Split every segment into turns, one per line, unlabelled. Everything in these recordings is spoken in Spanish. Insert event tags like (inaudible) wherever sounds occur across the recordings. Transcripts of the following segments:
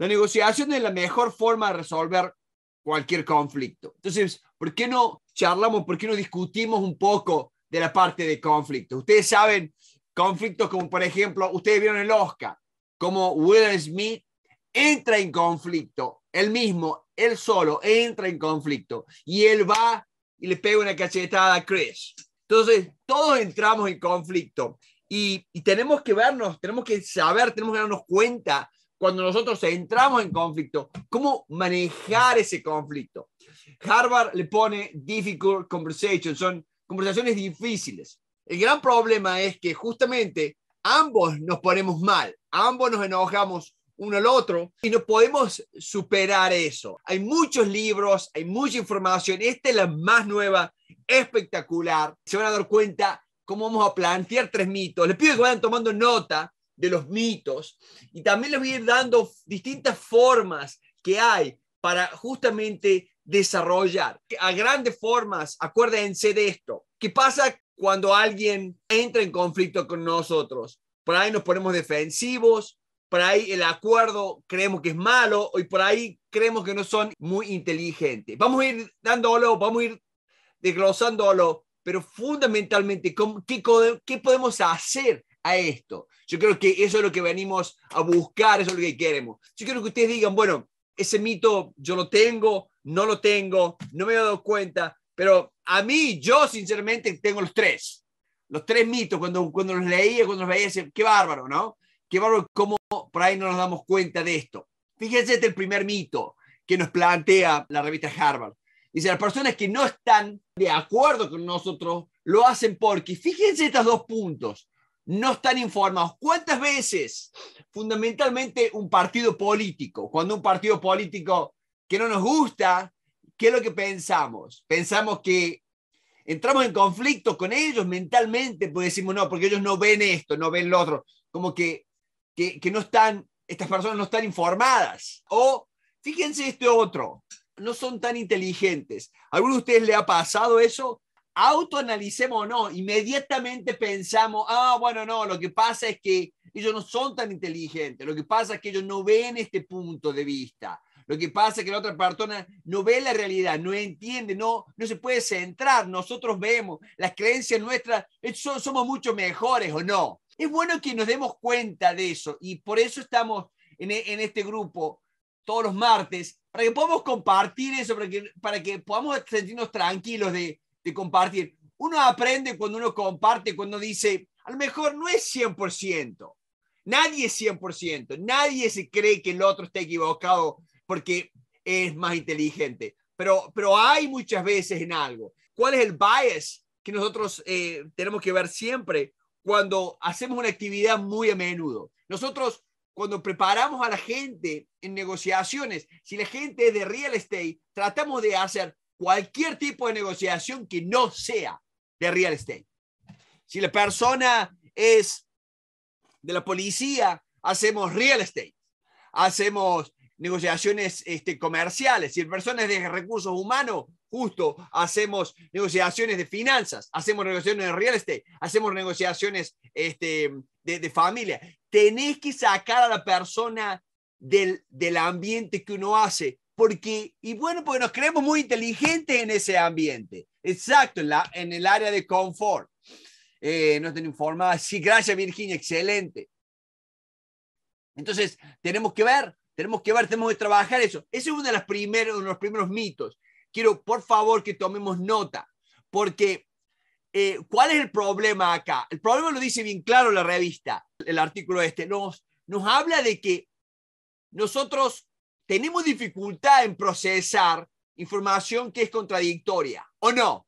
La negociación es la mejor forma de resolver cualquier conflicto. Entonces, ¿por qué no charlamos, por qué no discutimos un poco de la parte de conflicto? Ustedes saben, conflictos como, por ejemplo, ustedes vieron el Oscar, como Will Smith entra en conflicto, él mismo, él solo, entra en conflicto y él va y le pega una cachetada a Chris. Entonces, todos entramos en conflicto y, y tenemos que vernos, tenemos que saber, tenemos que darnos cuenta cuando nosotros entramos en conflicto, cómo manejar ese conflicto. Harvard le pone difficult conversations, son conversaciones difíciles. El gran problema es que justamente ambos nos ponemos mal, ambos nos enojamos uno al otro y no podemos superar eso. Hay muchos libros, hay mucha información, esta es la más nueva, espectacular. Se van a dar cuenta cómo vamos a plantear tres mitos. Les pido que vayan tomando nota de los mitos. Y también les voy a ir dando distintas formas que hay para justamente desarrollar. A grandes formas, acuérdense de esto. ¿Qué pasa cuando alguien entra en conflicto con nosotros? Por ahí nos ponemos defensivos, por ahí el acuerdo creemos que es malo y por ahí creemos que no son muy inteligentes. Vamos a ir dándolo, vamos a ir desglosándolo, pero fundamentalmente, ¿qué podemos hacer a esto. Yo creo que eso es lo que venimos a buscar, eso es lo que queremos. Yo quiero que ustedes digan, bueno, ese mito yo lo tengo, no lo tengo, no me he dado cuenta, pero a mí, yo sinceramente tengo los tres. Los tres mitos, cuando, cuando los leía, cuando los veía, decía, qué bárbaro, ¿no? Qué bárbaro cómo por ahí no nos damos cuenta de esto. Fíjense este el primer mito que nos plantea la revista Harvard. Dice, las personas que no están de acuerdo con nosotros lo hacen porque, fíjense estos dos puntos, no están informados. ¿Cuántas veces, fundamentalmente, un partido político, cuando un partido político que no nos gusta, ¿qué es lo que pensamos? Pensamos que entramos en conflicto con ellos mentalmente, pues decimos, no, porque ellos no ven esto, no ven lo otro, como que, que, no están, estas personas no están informadas. O fíjense este otro, no son tan inteligentes. ¿A alguno de ustedes le ha pasado eso? autoanalicemos o no, inmediatamente pensamos, ah, bueno, no, lo que pasa es que ellos no son tan inteligentes, lo que pasa es que ellos no ven este punto de vista, lo que pasa es que la otra persona no ve la realidad, no entiende, no, no se puede centrar, nosotros vemos, las creencias nuestras, eh, somos mucho mejores o no. Es bueno que nos demos cuenta de eso y por eso estamos e, en, este grupo todos los martes, para que podamos compartir eso, para que, para que podamos sentirnos tranquilos de de compartir. Uno aprende cuando uno comparte, cuando dice, a lo mejor no es 100%, nadie es 100%, nadie se cree que el otro está equivocado porque es más inteligente, pero, pero hay muchas veces en algo. ¿Cuál es el bias que nosotros eh, tenemos que ver siempre cuando hacemos una actividad muy a menudo? Nosotros cuando preparamos a la gente en negociaciones, si la gente es de real estate, tratamos de hacer cualquier tipo de negociación que no sea de real estate. Si la persona es de la policía, hacemos real estate, hacemos negociaciones este, comerciales. Si la persona es de recursos humanos, justo hacemos negociaciones de finanzas, hacemos negociaciones de real estate, hacemos negociaciones este, de, familia. Tenés que sacar a la persona del, del ambiente que uno hace porque, y bueno, porque nos creemos muy inteligentes en ese ambiente. Exacto, en, la, en el área de confort. Eh, no tengo informada. (laughs) Sí, gracias Virginia, excelente. Entonces, tenemos que ver, tenemos que ver, tenemos que trabajar eso. Ese es uno de, los primeros, de los primeros mitos. Quiero, por favor, que tomemos nota, porque eh, ¿cuál es el problema acá? El problema lo dice bien claro la revista, el artículo este. Nos, nos habla de que nosotros tenemos dificultad en procesar información que es contradictoria, ¿o no?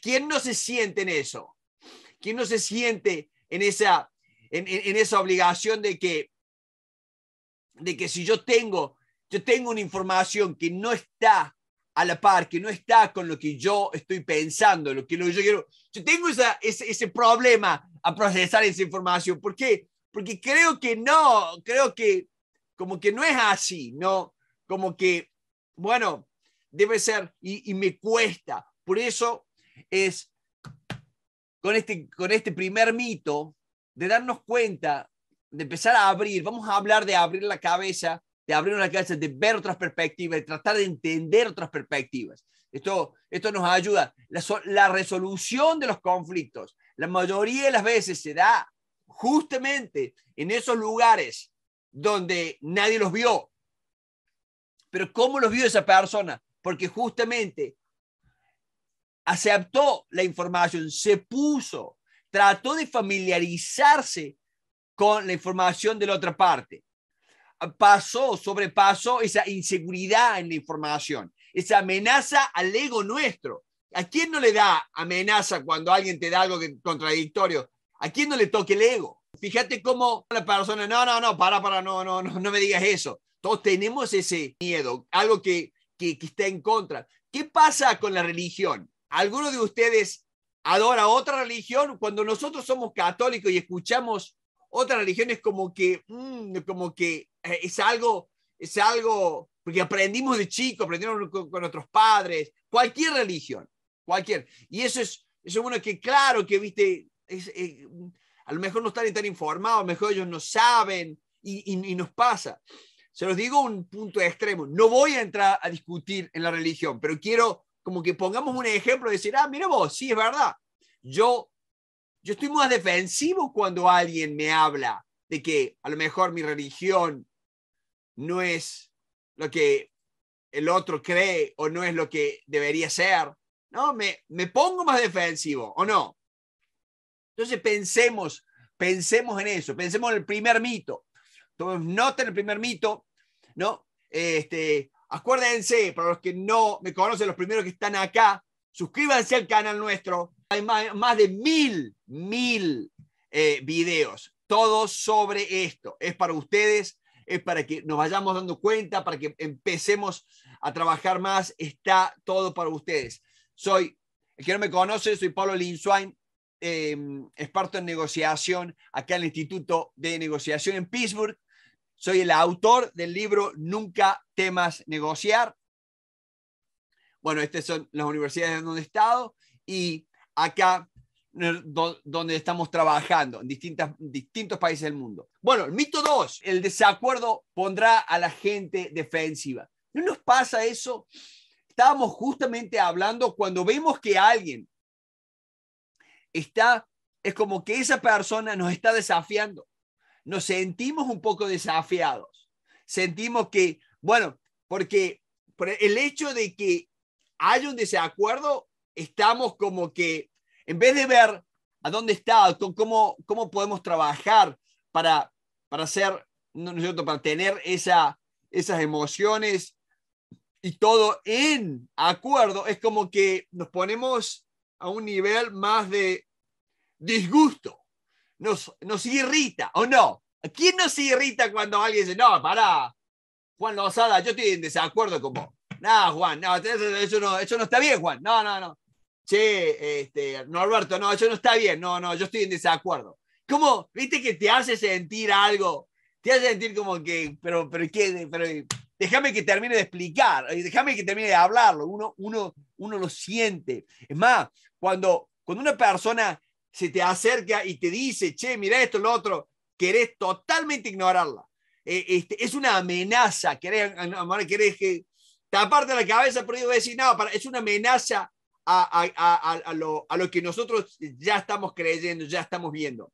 ¿Quién no se siente en eso? ¿Quién no se siente en esa, en, esa obligación de que, de que si yo tengo, yo tengo una información que no está a la par, que no está con lo que yo estoy pensando, lo que, yo quiero. Yo tengo esa, ese, ese, problema a procesar esa información. ¿Por qué? Porque creo que no, creo que como que no es así, no, como que, bueno, debe ser y, me cuesta. Por eso es con este, con este primer mito de darnos cuenta, de empezar a abrir, vamos a hablar de abrir la cabeza, de abrir una cabeza, de ver otras perspectivas, de tratar de entender otras perspectivas. Esto, esto nos ayuda. La, la resolución de los conflictos, la mayoría de las veces se da justamente en esos lugares donde nadie los vio, pero ¿cómo los vio esa persona? Porque justamente aceptó la información, se puso, trató de familiarizarse con la información de la otra parte. Pasó, sobrepasó esa inseguridad en la información, esa amenaza al ego nuestro. ¿A quién no le da amenaza cuando alguien te da algo contradictorio? ¿A quién no le toque el ego? Fíjate cómo la persona, no, no, no, para, para, no, no, no, no me digas eso. Todos tenemos ese miedo, algo que, que, está en contra. ¿Qué pasa con la religión? ¿Alguno de ustedes adora otra religión? Cuando nosotros somos católicos y escuchamos otra religión es como que, mm, como que eh, es algo, es algo, porque aprendimos de chico, aprendimos con, nuestros padres, cualquier religión, cualquier. Y eso es, eso es uno que claro que, viste, es, eh, a lo mejor no están tan informados, a lo mejor ellos no saben y nos pasa se los digo un punto extremo. No voy a entrar a discutir en la religión, pero quiero como que pongamos un ejemplo de decir, ah, mira vos, sí, es verdad. Yo, estoy más defensivo cuando alguien me habla de que a lo mejor mi religión no es lo que el otro cree o no es lo que debería ser. No, me, me pongo más defensivo o no. Entonces pensemos, pensemos en eso, pensemos en el primer mito. Tomemos nota el primer mito, ¿no? Este, acuérdense, para los que no me conocen, los primeros que están acá, suscríbanse al canal nuestro. Hay más, de mil, mil eh, videos, todos sobre esto. Es para ustedes, es para que nos vayamos dando cuenta, para que empecemos a trabajar más. Está todo para ustedes. Soy, el que no me conoce, soy Pablo Linswain, em, experto en negociación acá en el Instituto de Negociación en Pittsburgh. Soy el autor del libro Nunca temas negociar. Bueno, estas son las universidades donde he estado y acá eh, donde estamos trabajando en distintas, distintos países del mundo. Bueno, el mito 2, el desacuerdo pondrá a la gente defensiva. ¿No nos pasa eso? Estábamos justamente hablando cuando vemos que alguien está, es como que esa persona nos está desafiando nos sentimos un poco desafiados. Sentimos que, bueno, porque el hecho de que hay un desacuerdo, estamos como que, en vez de ver a dónde está, cómo, cómo podemos trabajar para, para hacer, ¿no para tener esa, esas emociones y todo en acuerdo, es como que nos ponemos a un nivel más de disgusto nos, irrita, ¿o no? ¿A quién nos irrita cuando alguien dice, no, para Juan Lozada, yo estoy en desacuerdo con vos? No, Juan, no, eso no, eso no está bien, Juan, no, no, no. Che, este, Alberto, no, eso no está bien, no, no, yo estoy en desacuerdo. ¿Cómo, viste que te hace sentir algo? Te hace sentir como que, pero, pero, ¿qué? Pero, déjame que termine de explicar, eh, déjame que termine de hablarlo, uno, uno, uno lo siente. Es más, cuando, cuando una persona se te acerca y te dice, che, mira esto, lo otro, querés totalmente ignorarla. Eh, este, es una amenaza, querés, que que taparte la cabeza, pero yo decir, no, es una amenaza a, a, a, lo, a lo que nosotros ya estamos creyendo, ya estamos viendo.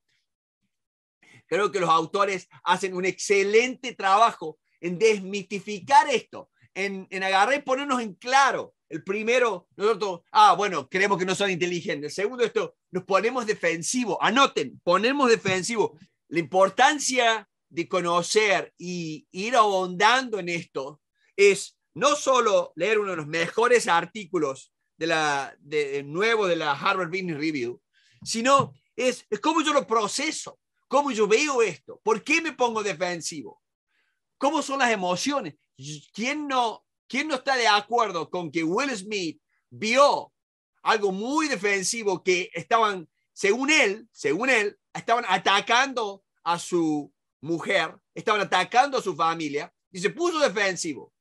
Creo que los autores hacen un excelente trabajo en desmitificar esto, en, en agarrar y ponernos en claro el primero, nosotros, ah, bueno, creemos que no son inteligentes. El segundo, esto, nos ponemos defensivo. Anoten, ponemos defensivo. La importancia de conocer y ir ahondando en esto es no solo leer uno de los mejores artículos de la, de, nuevo de la Harvard Business Review, sino es, es cómo yo lo proceso, cómo yo veo esto, por qué me pongo defensivo, cómo son las emociones. ¿Quién no ¿Quién no está de acuerdo con que Will Smith vio algo muy defensivo que estaban, según él, según él, estaban atacando a su mujer, estaban atacando a su familia y se puso defensivo,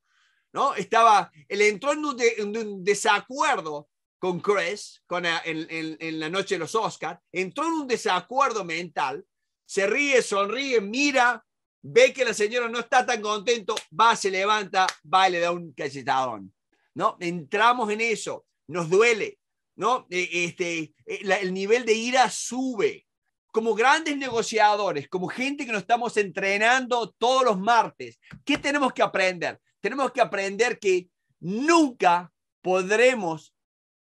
¿no? Estaba, él entró en un, desacuerdo con Chris con eh, en, en, la noche de los Oscars, entró en un desacuerdo mental, se ríe, sonríe, mira ve que la señora no está tan contento, va, se levanta, va y le da un cachetadón. ¿no? Entramos en eso, nos duele, ¿no? Eh, este, eh, el nivel de ira sube. Como grandes negociadores, como gente que nos estamos entrenando todos los martes, ¿qué tenemos que aprender? Tenemos que aprender que nunca podremos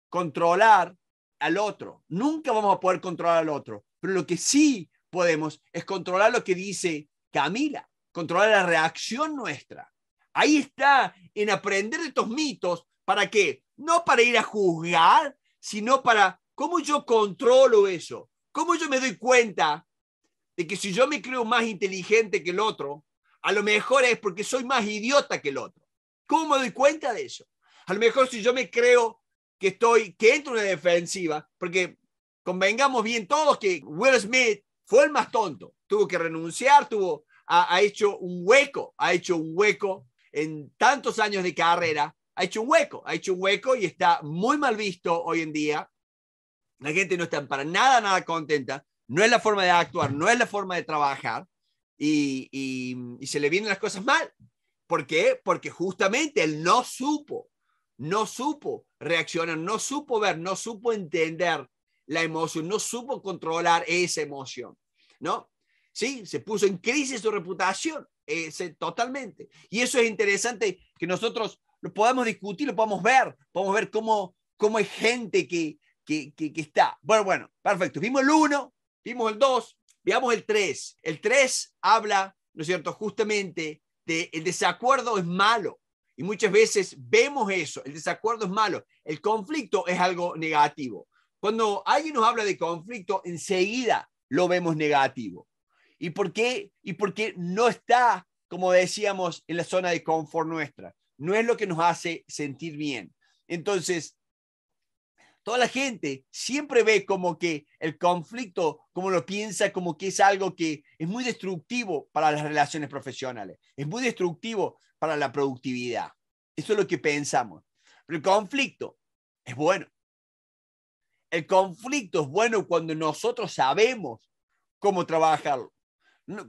controlar al otro, nunca vamos a poder controlar al otro, pero lo que sí podemos es controlar lo que dice Camila, controlar la reacción nuestra. Ahí está, en aprender de estos mitos, ¿para qué? No para ir a juzgar, sino para cómo yo controlo eso, cómo yo me doy cuenta de que si yo me creo más inteligente que el otro, a lo mejor es porque soy más idiota que el otro. ¿Cómo me doy cuenta de eso? A lo mejor si yo me creo que estoy, que entro en la defensiva, porque convengamos bien todos que Will Smith fue el más tonto. Tuvo que renunciar, tuvo, ha, hecho un hueco, ha hecho un hueco en tantos años de carrera, ha hecho un hueco, ha hecho un hueco y está muy mal visto hoy en día. La gente no está para nada, nada contenta. No es la forma de actuar, no es la forma de trabajar y, y, y se le vienen las cosas mal. ¿Por qué? Porque justamente él no supo, no supo reaccionar, no supo ver, no supo entender la emoción, no supo controlar esa emoción, ¿no? Sí, se puso en crisis su reputación ese totalmente. Y eso es interesante que nosotros lo podamos discutir, lo podamos ver, podemos ver cómo, cómo hay gente que, que, está. Bueno, bueno, perfecto. Vimos el 1, vimos el 2, veamos el 3. El 3 habla, ¿no es cierto?, justamente de el desacuerdo es malo. Y muchas veces vemos eso, el desacuerdo es malo, el conflicto es algo negativo. Cuando alguien nos habla de conflicto, enseguida lo vemos negativo. ¿Y por qué? Y porque no está, como decíamos, en la zona de confort nuestra. No es lo que nos hace sentir bien. Entonces, toda la gente siempre ve como que el conflicto, como lo piensa, como que es algo que es muy destructivo para las relaciones profesionales, es muy destructivo para la productividad. Eso es lo que pensamos. Pero el conflicto es bueno. El conflicto es bueno cuando nosotros sabemos cómo trabajarlo.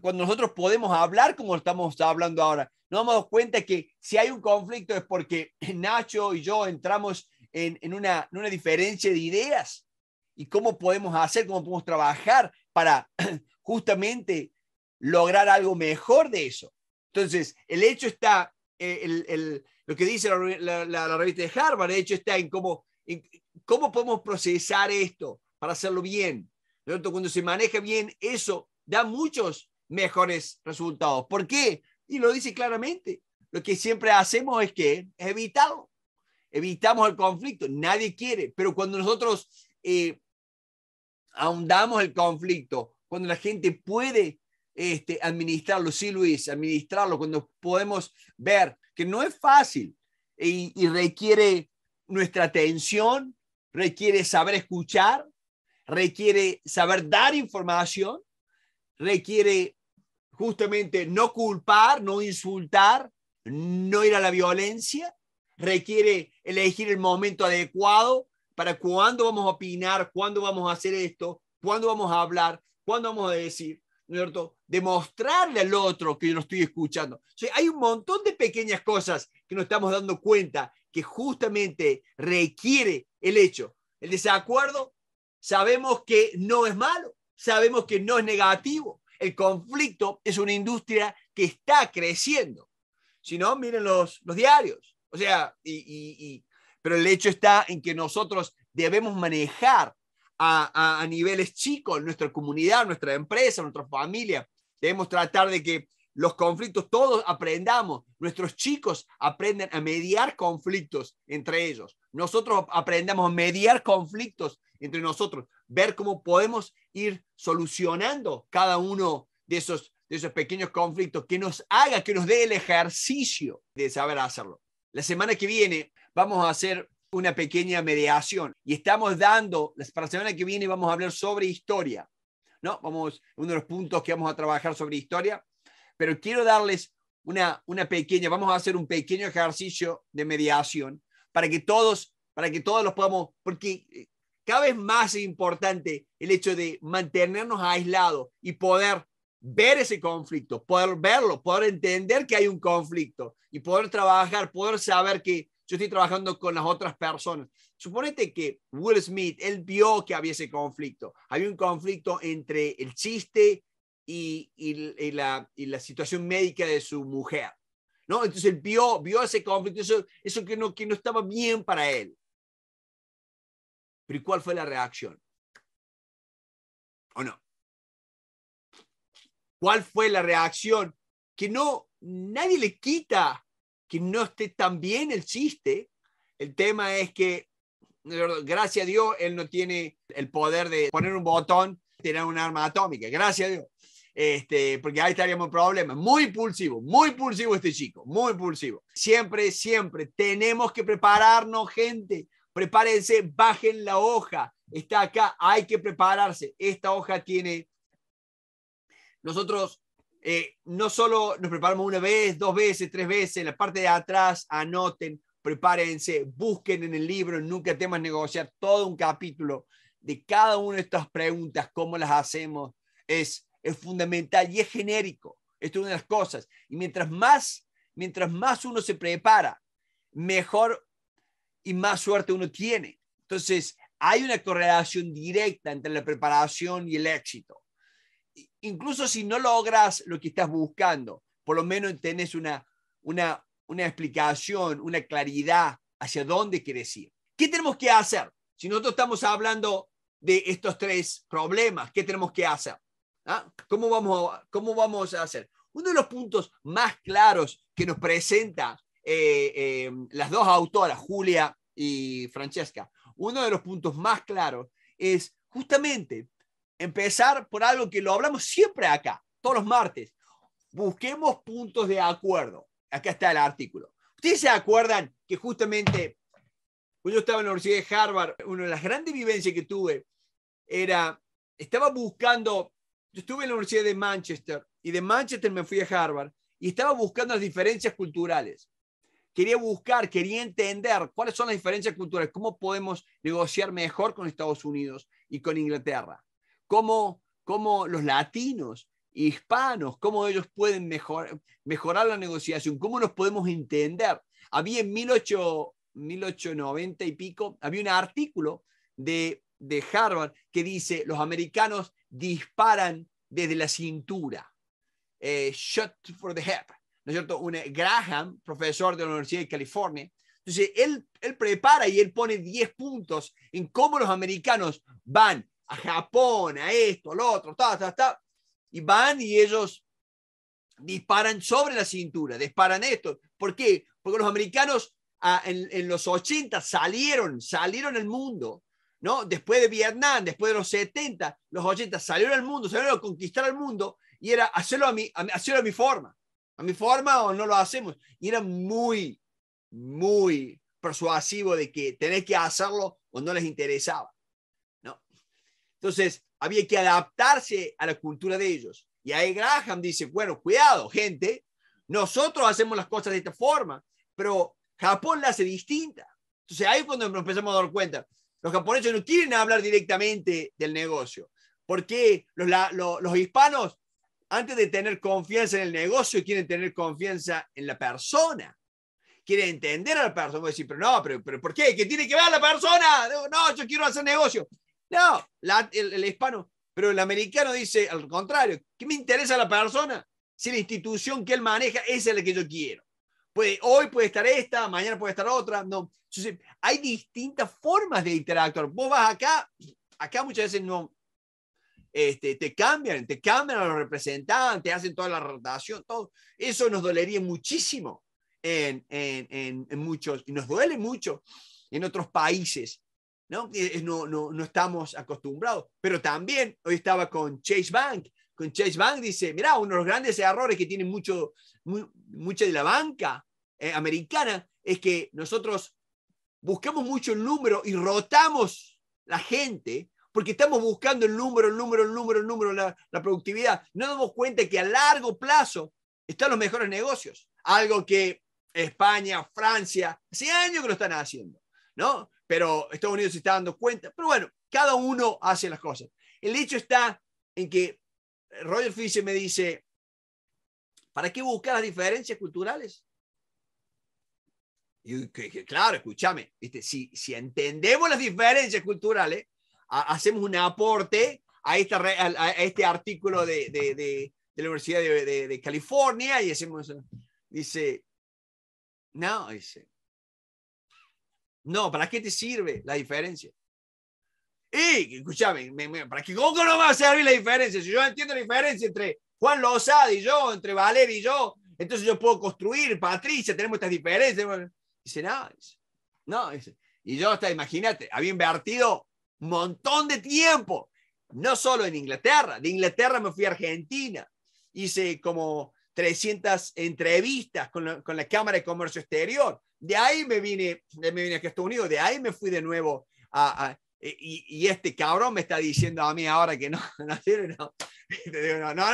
Cuando nosotros podemos hablar como estamos hablando ahora, nos damos cuenta que si hay un conflicto es porque (clears throat) Nacho y yo entramos en, una, diferencia de ideas y cómo podemos hacer, cómo podemos trabajar para (clears throat) justamente lograr algo mejor de eso. Entonces, el hecho está, eh, lo que dice la, revista de Harvard, el hecho está en cómo, ¿Cómo podemos procesar esto para hacerlo bien? ¿No? Cuando se maneja bien eso, da muchos mejores resultados. ¿Por qué? Y lo dice claramente. Lo que siempre hacemos es que evitamos, Evitamos el conflicto. Nadie quiere. Pero cuando nosotros eh, ahondamos el conflicto, cuando la gente puede este, administrarlo, sí Luis, administrarlo, cuando podemos ver que no es fácil y, y requiere nuestra atención, requiere saber escuchar, requiere saber dar información, requiere justamente no culpar, no insultar, no ir a la violencia, requiere elegir el momento adecuado para cuándo vamos a opinar, cuándo vamos a hacer esto, cuándo vamos a hablar, cuándo vamos a decir, ¿no es cierto? Demostrarle al otro que yo lo estoy escuchando. hay un montón de pequeñas cosas que nos estamos dando cuenta que justamente requiere el hecho. El desacuerdo sabemos que no es malo, sabemos que no es negativo. El conflicto es una industria que está creciendo. Si no, miren los, diarios. O sea, y, pero el hecho está en que nosotros debemos manejar a, a niveles chicos nuestra comunidad, nuestra empresa, nuestra familia. Debemos tratar de que los conflictos, todos aprendamos, nuestros chicos aprenden a mediar conflictos entre ellos, nosotros aprendamos a mediar conflictos entre nosotros, ver cómo podemos ir solucionando cada uno de esos, de esos pequeños conflictos, que nos haga, que nos dé el ejercicio de saber hacerlo. La semana que viene vamos a hacer una pequeña mediación y estamos dando, para la semana que viene vamos a hablar sobre historia, ¿no? Vamos, uno de los puntos que vamos a trabajar sobre historia pero quiero darles una, una pequeña, vamos a hacer un pequeño ejercicio de mediación para que todos, para que todos los podamos, porque eh, cada vez más es importante el hecho de mantenernos aislados y poder ver ese conflicto, poder verlo, poder entender que hay un conflicto y poder trabajar, poder saber que yo estoy trabajando con las otras personas. Suponete que Will Smith, él vio que había ese conflicto. Había un conflicto entre el chiste y, la, situación médica de su mujer. ¿no? Entonces él vio, vio ese conflicto, eso, que, no, que no estaba bien para él. Pero ¿y cuál fue la reacción? ¿O no? ¿Cuál fue la reacción? Que no, nadie le quita que no esté tan bien el chiste. El tema es que, gracias a Dios, él no tiene el poder de poner un botón, tener un arma atómica. Gracias a Dios este, porque ahí estaríamos en problemas. Muy impulsivo, muy impulsivo este chico, muy impulsivo. Siempre, siempre tenemos que prepararnos, gente. Prepárense, bajen la hoja. Está acá, hay que prepararse. Esta hoja tiene. Nosotros eh, no solo nos preparamos una vez, dos veces, tres veces, en la parte de atrás anoten, prepárense, busquen en el libro, nunca temas negociar todo un capítulo de cada una de estas preguntas, cómo las hacemos, es es fundamental y es genérico. Esto es una de las cosas. Y mientras más, mientras más uno se prepara, mejor y más suerte uno tiene. Entonces, hay una correlación directa entre la preparación y el éxito. Incluso si no logras lo que estás buscando, por lo menos tenés una, una, una explicación, una claridad hacia dónde quieres ir. ¿Qué tenemos que hacer? Si nosotros estamos hablando de estos tres problemas, ¿qué tenemos que hacer? ¿Ah? ¿Cómo, vamos a, ¿Cómo vamos a hacer? Uno de los puntos más claros que nos presenta eh, eh, las dos autoras, Julia y Francesca, uno de los puntos más claros es justamente empezar por algo que lo hablamos siempre acá, todos los martes. Busquemos puntos de acuerdo. Acá está el artículo. Ustedes se acuerdan que justamente yo estaba en la Universidad de Harvard, una de las grandes vivencias que tuve era, estaba buscando estuve en la Universidad de Manchester y de Manchester me fui a Harvard y estaba buscando las diferencias culturales. Quería buscar, quería entender cuáles son las diferencias culturales, cómo podemos negociar mejor con Estados Unidos y con Inglaterra, cómo, cómo los latinos hispanos, cómo ellos pueden mejorar la negociación, cómo nos podemos entender. Había en 1890 y pico, había un artículo de de Harvard que dice, los americanos disparan desde la cintura. Eh, shot for the head. ¿No es cierto? Un, eh, Graham, profesor de la Universidad de California. Entonces, él, él prepara y él pone 10 puntos en cómo los americanos van a Japón, a esto, al otro, ta, ta, y van y ellos disparan sobre la cintura, disparan esto. ¿Por qué? Porque los americanos ah, en, en, los 80 salieron, salieron al mundo Después de Vietnam, después de los 70, los 80, salieron al mundo, salieron a conquistar al mundo y era hacerlo a mi, a mi forma, a mi forma o no lo hacemos. Y era muy, muy persuasivo de que tenés que hacerlo o no les interesaba, ¿no? Entonces, había que adaptarse a la cultura de ellos. Y ahí e Graham dice, bueno, cuidado, gente, nosotros hacemos las cosas de esta forma, pero Japón la hace distinta. Entonces ahí es cuando nos empezamos a dar cuenta, los japoneses no quieren hablar directamente del negocio. porque los, hispanos, antes de tener confianza en el negocio, quieren tener confianza en la persona? Quieren entender a la persona. Voy a decir, pero no, pero, pero ¿por qué? ¿Qué tiene que ver la persona? No, yo quiero hacer negocio. No, el, hispano, pero el americano dice al contrario, ¿qué me interesa la persona? Si la institución que él maneja es la que yo quiero hoy puede estar esta, mañana puede estar otra. No. Entonces, hay distintas formas de interactuar. Vos vas acá, acá muchas veces no. Este, te cambian, te cambian los representantes, hacen toda la rotación, todo. Eso nos dolería muchísimo en, en, en, muchos, y nos duele mucho en otros países. ¿no? No, no, no estamos acostumbrados. Pero también, hoy estaba con Chase Bank, con Chase Bank, dice, mira, uno de los grandes errores que tiene mucho, mucha de la banca eh, americana es que nosotros buscamos mucho el número y rotamos la gente porque estamos buscando el número, el número, el número, el número, la, productividad. No damos cuenta que a largo plazo están los mejores negocios. Algo que España, Francia, hace años que lo están haciendo, ¿no? Pero Estados Unidos se está dando cuenta. Pero bueno, cada uno hace las cosas. El hecho está en que Roger Fisher me dice, ¿para qué buscar las diferencias culturales? Y claro, escúchame, Si, si entendemos las diferencias culturales, hacemos un aporte a, esta, a, este artículo de, de, de, de la Universidad de, California y hacemos, dice, no, dice, no, ¿para qué te sirve la diferencia? Y, escúchame, ¿para qué no va a servir la diferencia? Si yo entiendo la diferencia entre Juan Lozada y yo, entre Valer y yo, entonces yo puedo construir, Patricia, tenemos estas diferencias. Dice, no, no. Y yo hasta, imagínate, había invertido un montón de tiempo, no solo en Inglaterra, de Inglaterra me fui a Argentina, hice como 300 entrevistas con la, Cámara de Comercio Exterior, de ahí me vine, me vine a Estados Unidos, de ahí me fui de nuevo a, e, y, este cabrón me está diciendo a mí ahora que (laughs) no, no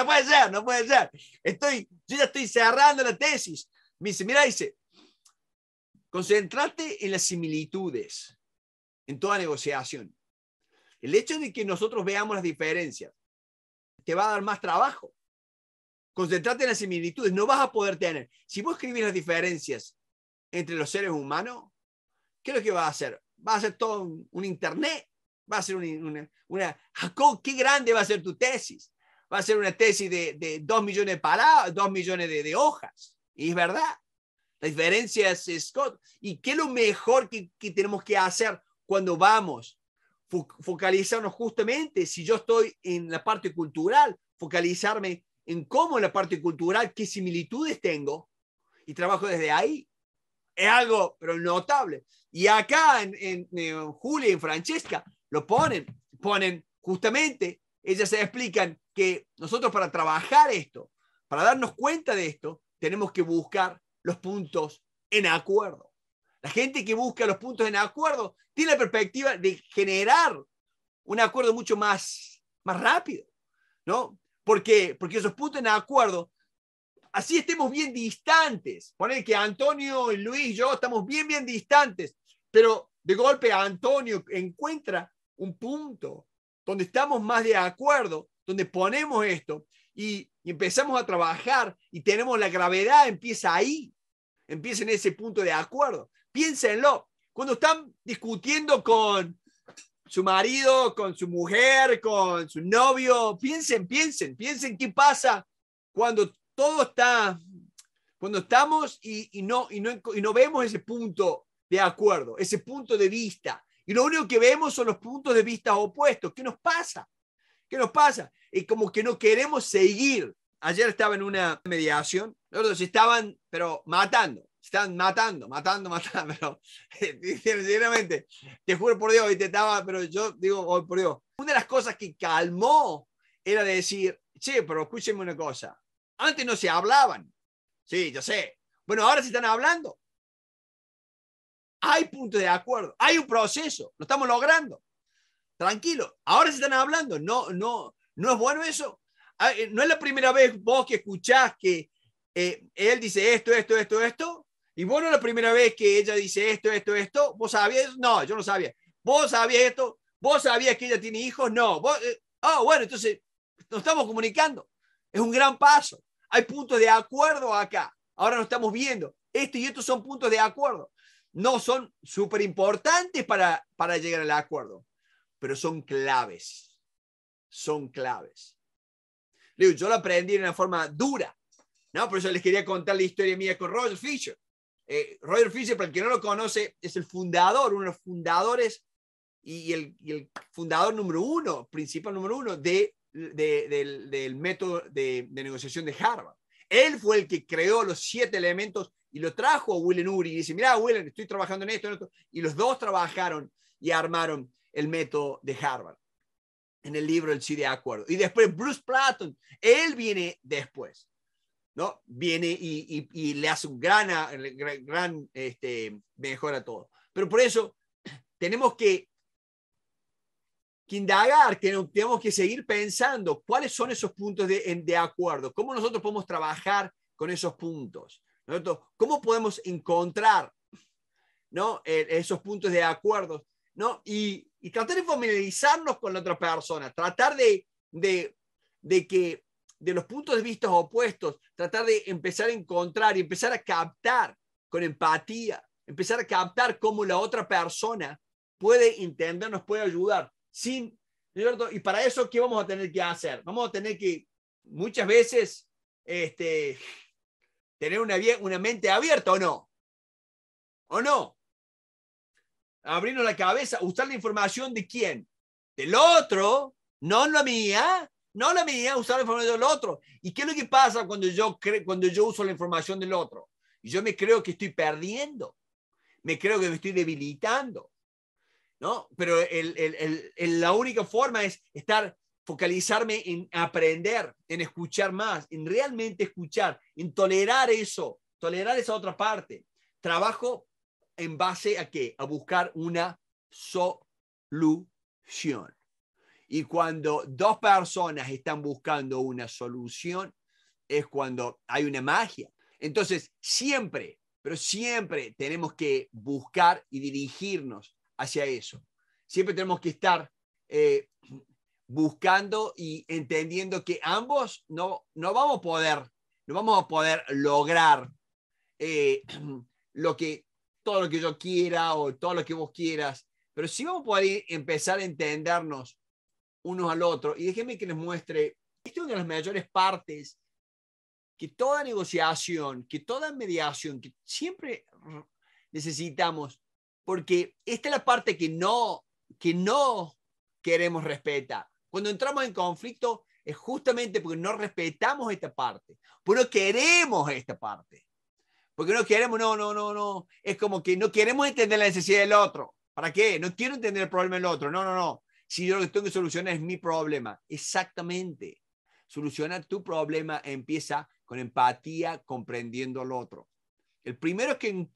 puede ser, no puede ser. Estoy, yo ya estoy cerrando la tesis. Me dice, mira, dice, Concentrate en las similitudes en toda negociación. El hecho de que nosotros veamos las diferencias te va a dar más trabajo. Concentrate en las similitudes, no vas a poder tener. Si vos escribís las diferencias entre los seres humanos, ¿qué es lo que va a hacer? Va a ser todo un, internet, va a ser una, una, qué grande va a ser tu tesis. Va a ser una tesis de, de dos millones de palabras, dos millones de hojas. Y es verdad. La diferencia es Scott. ¿Y qué es lo mejor que, que tenemos que hacer cuando vamos? Focalizarnos justamente, si yo estoy en la parte cultural, focalizarme en cómo en la parte cultural, qué similitudes tengo y trabajo desde ahí. Es algo, pero notable. Y acá en, en, Julia y en Francesca lo ponen, ponen justamente, ellas se explican que nosotros para trabajar esto, para darnos cuenta de esto, tenemos que buscar los puntos en acuerdo. La gente que busca los puntos en acuerdo tiene la perspectiva de generar un acuerdo mucho más, más rápido, ¿no? Porque, porque esos puntos en acuerdo, así estemos bien distantes. Poner que Antonio, y Luis yo estamos bien, bien distantes, pero de golpe Antonio encuentra un punto donde estamos más de acuerdo donde ponemos esto y, empezamos a trabajar y tenemos la gravedad, empieza ahí, empieza en ese punto de acuerdo. Piénsenlo, cuando están discutiendo con su marido, con su mujer, con su novio, piensen, piensen, piensen qué pasa cuando todo está, cuando estamos y, no, y, no, y no vemos ese punto de acuerdo, ese punto de vista. Y lo único que vemos son los puntos de vista opuestos. ¿Qué nos pasa? ¿Qué nos pasa? Y como que no queremos seguir. Ayer estaba en una mediación, nosotros estaban, pero matando, estaban matando, matando, (laughs) matando, pero sinceramente, eh, te juro por Dios, y te estaba, pero yo digo, hoy oh, por Dios, una de las cosas que calmó era decir, che, pero escúcheme una cosa, antes no se hablaban, sí, yo sé, bueno, ahora se están hablando. Hay puntos de acuerdo, hay un proceso, lo estamos logrando tranquilo. Ahora se están hablando, no, no, no es bueno eso. Ah, eh, no es la primera vez vos que escuchás que eh, él dice esto, esto, esto, esto, y bueno, la primera vez que ella dice esto, esto, esto, ¿vos sabías? No, yo no sabía. ¿Vos sabías esto? ¿Vos sabías que ella tiene hijos? No. ¿Vos? Eh? Ah, bueno, entonces nos estamos comunicando. Es un gran paso. Hay puntos de acuerdo acá. Ahora nos estamos viendo. Esto y esto son puntos de acuerdo. No son súper importantes para, para llegar al acuerdo pero son claves. Son claves. yo lo aprendí de una forma dura, ¿no? Por eso les quería contar la historia mía con Roger Fisher. Eh, Roger Fisher, para el que no lo conoce, es el fundador, uno de los fundadores y el, fundador número uno, principal número uno, del, método de, negociación de Harvard. Él fue el que creó los siete elementos y lo trajo a Willen Uri y dice, mira, Willen, estoy trabajando en esto, en esto. Y los dos trabajaron y armaron el método de Harvard, en el libro El Sí de Acuerdo. Y después Bruce Platon, él viene después, ¿no? Viene y, le hace un gran, gran este, mejora todo. Pero por eso (clears throat) tenemos que, que indagar, que tenemos que seguir pensando cuáles son esos puntos de, de acuerdo, cómo nosotros podemos trabajar con esos puntos. ¿no? ¿Cómo podemos encontrar ¿no? E, esos puntos de acuerdo ¿no? Y, tratar de familiarizarnos con la otra persona, tratar de, de, que de los puntos de vista opuestos, tratar de empezar a encontrar y empezar a captar con empatía, empezar a captar cómo la otra persona puede entendernos, puede ayudar, sin, Y para eso, ¿qué vamos a tener que hacer? Vamos a tener que muchas veces este, tener una, una mente abierta o no. ¿O no? abrirnos la cabeza, usar la información de quién? Del otro, no la mía, no la mía, usar la información del otro. ¿Y qué es lo que pasa cuando yo, cuando yo uso la información del otro? Yo me creo que estoy perdiendo, me creo que me estoy debilitando. ¿no? Pero la única forma es estar, focalizarme en aprender, en escuchar más, en realmente escuchar, en tolerar eso, tolerar esa otra parte. Trabajo en base a qué? A buscar una solución. Y cuando dos personas están buscando una solución, es cuando hay una magia. Entonces, siempre, pero siempre tenemos que buscar y dirigirnos hacia eso. Siempre tenemos que estar eh, buscando y entendiendo que ambos no, no vamos a poder, no vamos a poder lograr eh, (clears throat) lo que todo lo que yo quiera o todo lo que vos quieras, pero sí vamos a poder empezar a entendernos unos al otro. Y déjenme que les muestre, esto es una de las mayores partes, que toda negociación, que toda mediación, que siempre necesitamos, porque esta es la parte que no, que no queremos respetar. Cuando entramos en conflicto es justamente porque no respetamos esta parte, porque queremos esta parte porque no queremos, no, no, no, no. Es como que no queremos entender la necesidad del otro. ¿Para qué? No quiero entender el problema del otro. No, no, no. Si yo lo que tengo que solucionar es mi problema. Exactamente. Solucionar tu problema empieza con empatía, comprendiendo al otro. El primero que,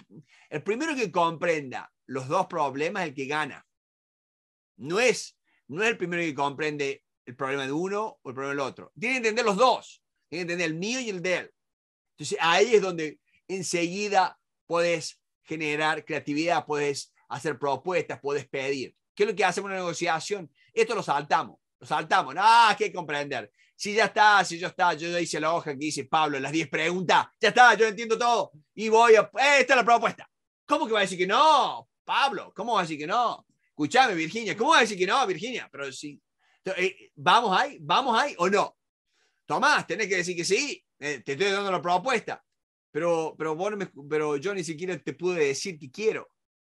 el primero que comprenda los dos problemas es el que gana. No es, no es el primero que comprende el problema de uno o el problema del otro. Tiene que entender los dos. Tiene que entender el mío y el de él. Entonces ahí es donde enseguida puedes generar creatividad, puedes hacer propuestas, puedes pedir. ¿Qué es lo que hace una negociación? Esto lo saltamos, lo saltamos. Ah, hay que comprender. Si ya está, si ya está, yo ya hice la hoja que dice Pablo, las 10 preguntas, ya está, yo entiendo todo. Y voy a, esta es la propuesta. ¿Cómo que va a decir que no? Pablo, ¿cómo va a decir que no? Escuchame, Virginia, ¿cómo va a decir que no, Virginia? Pero sí, eh, ¿vamos ahí? ¿Vamos ahí o no? Tomás, tenés que decir que sí, eh, te estoy dando la propuesta pero, pero, pero yo ni siquiera te pude decir que quiero.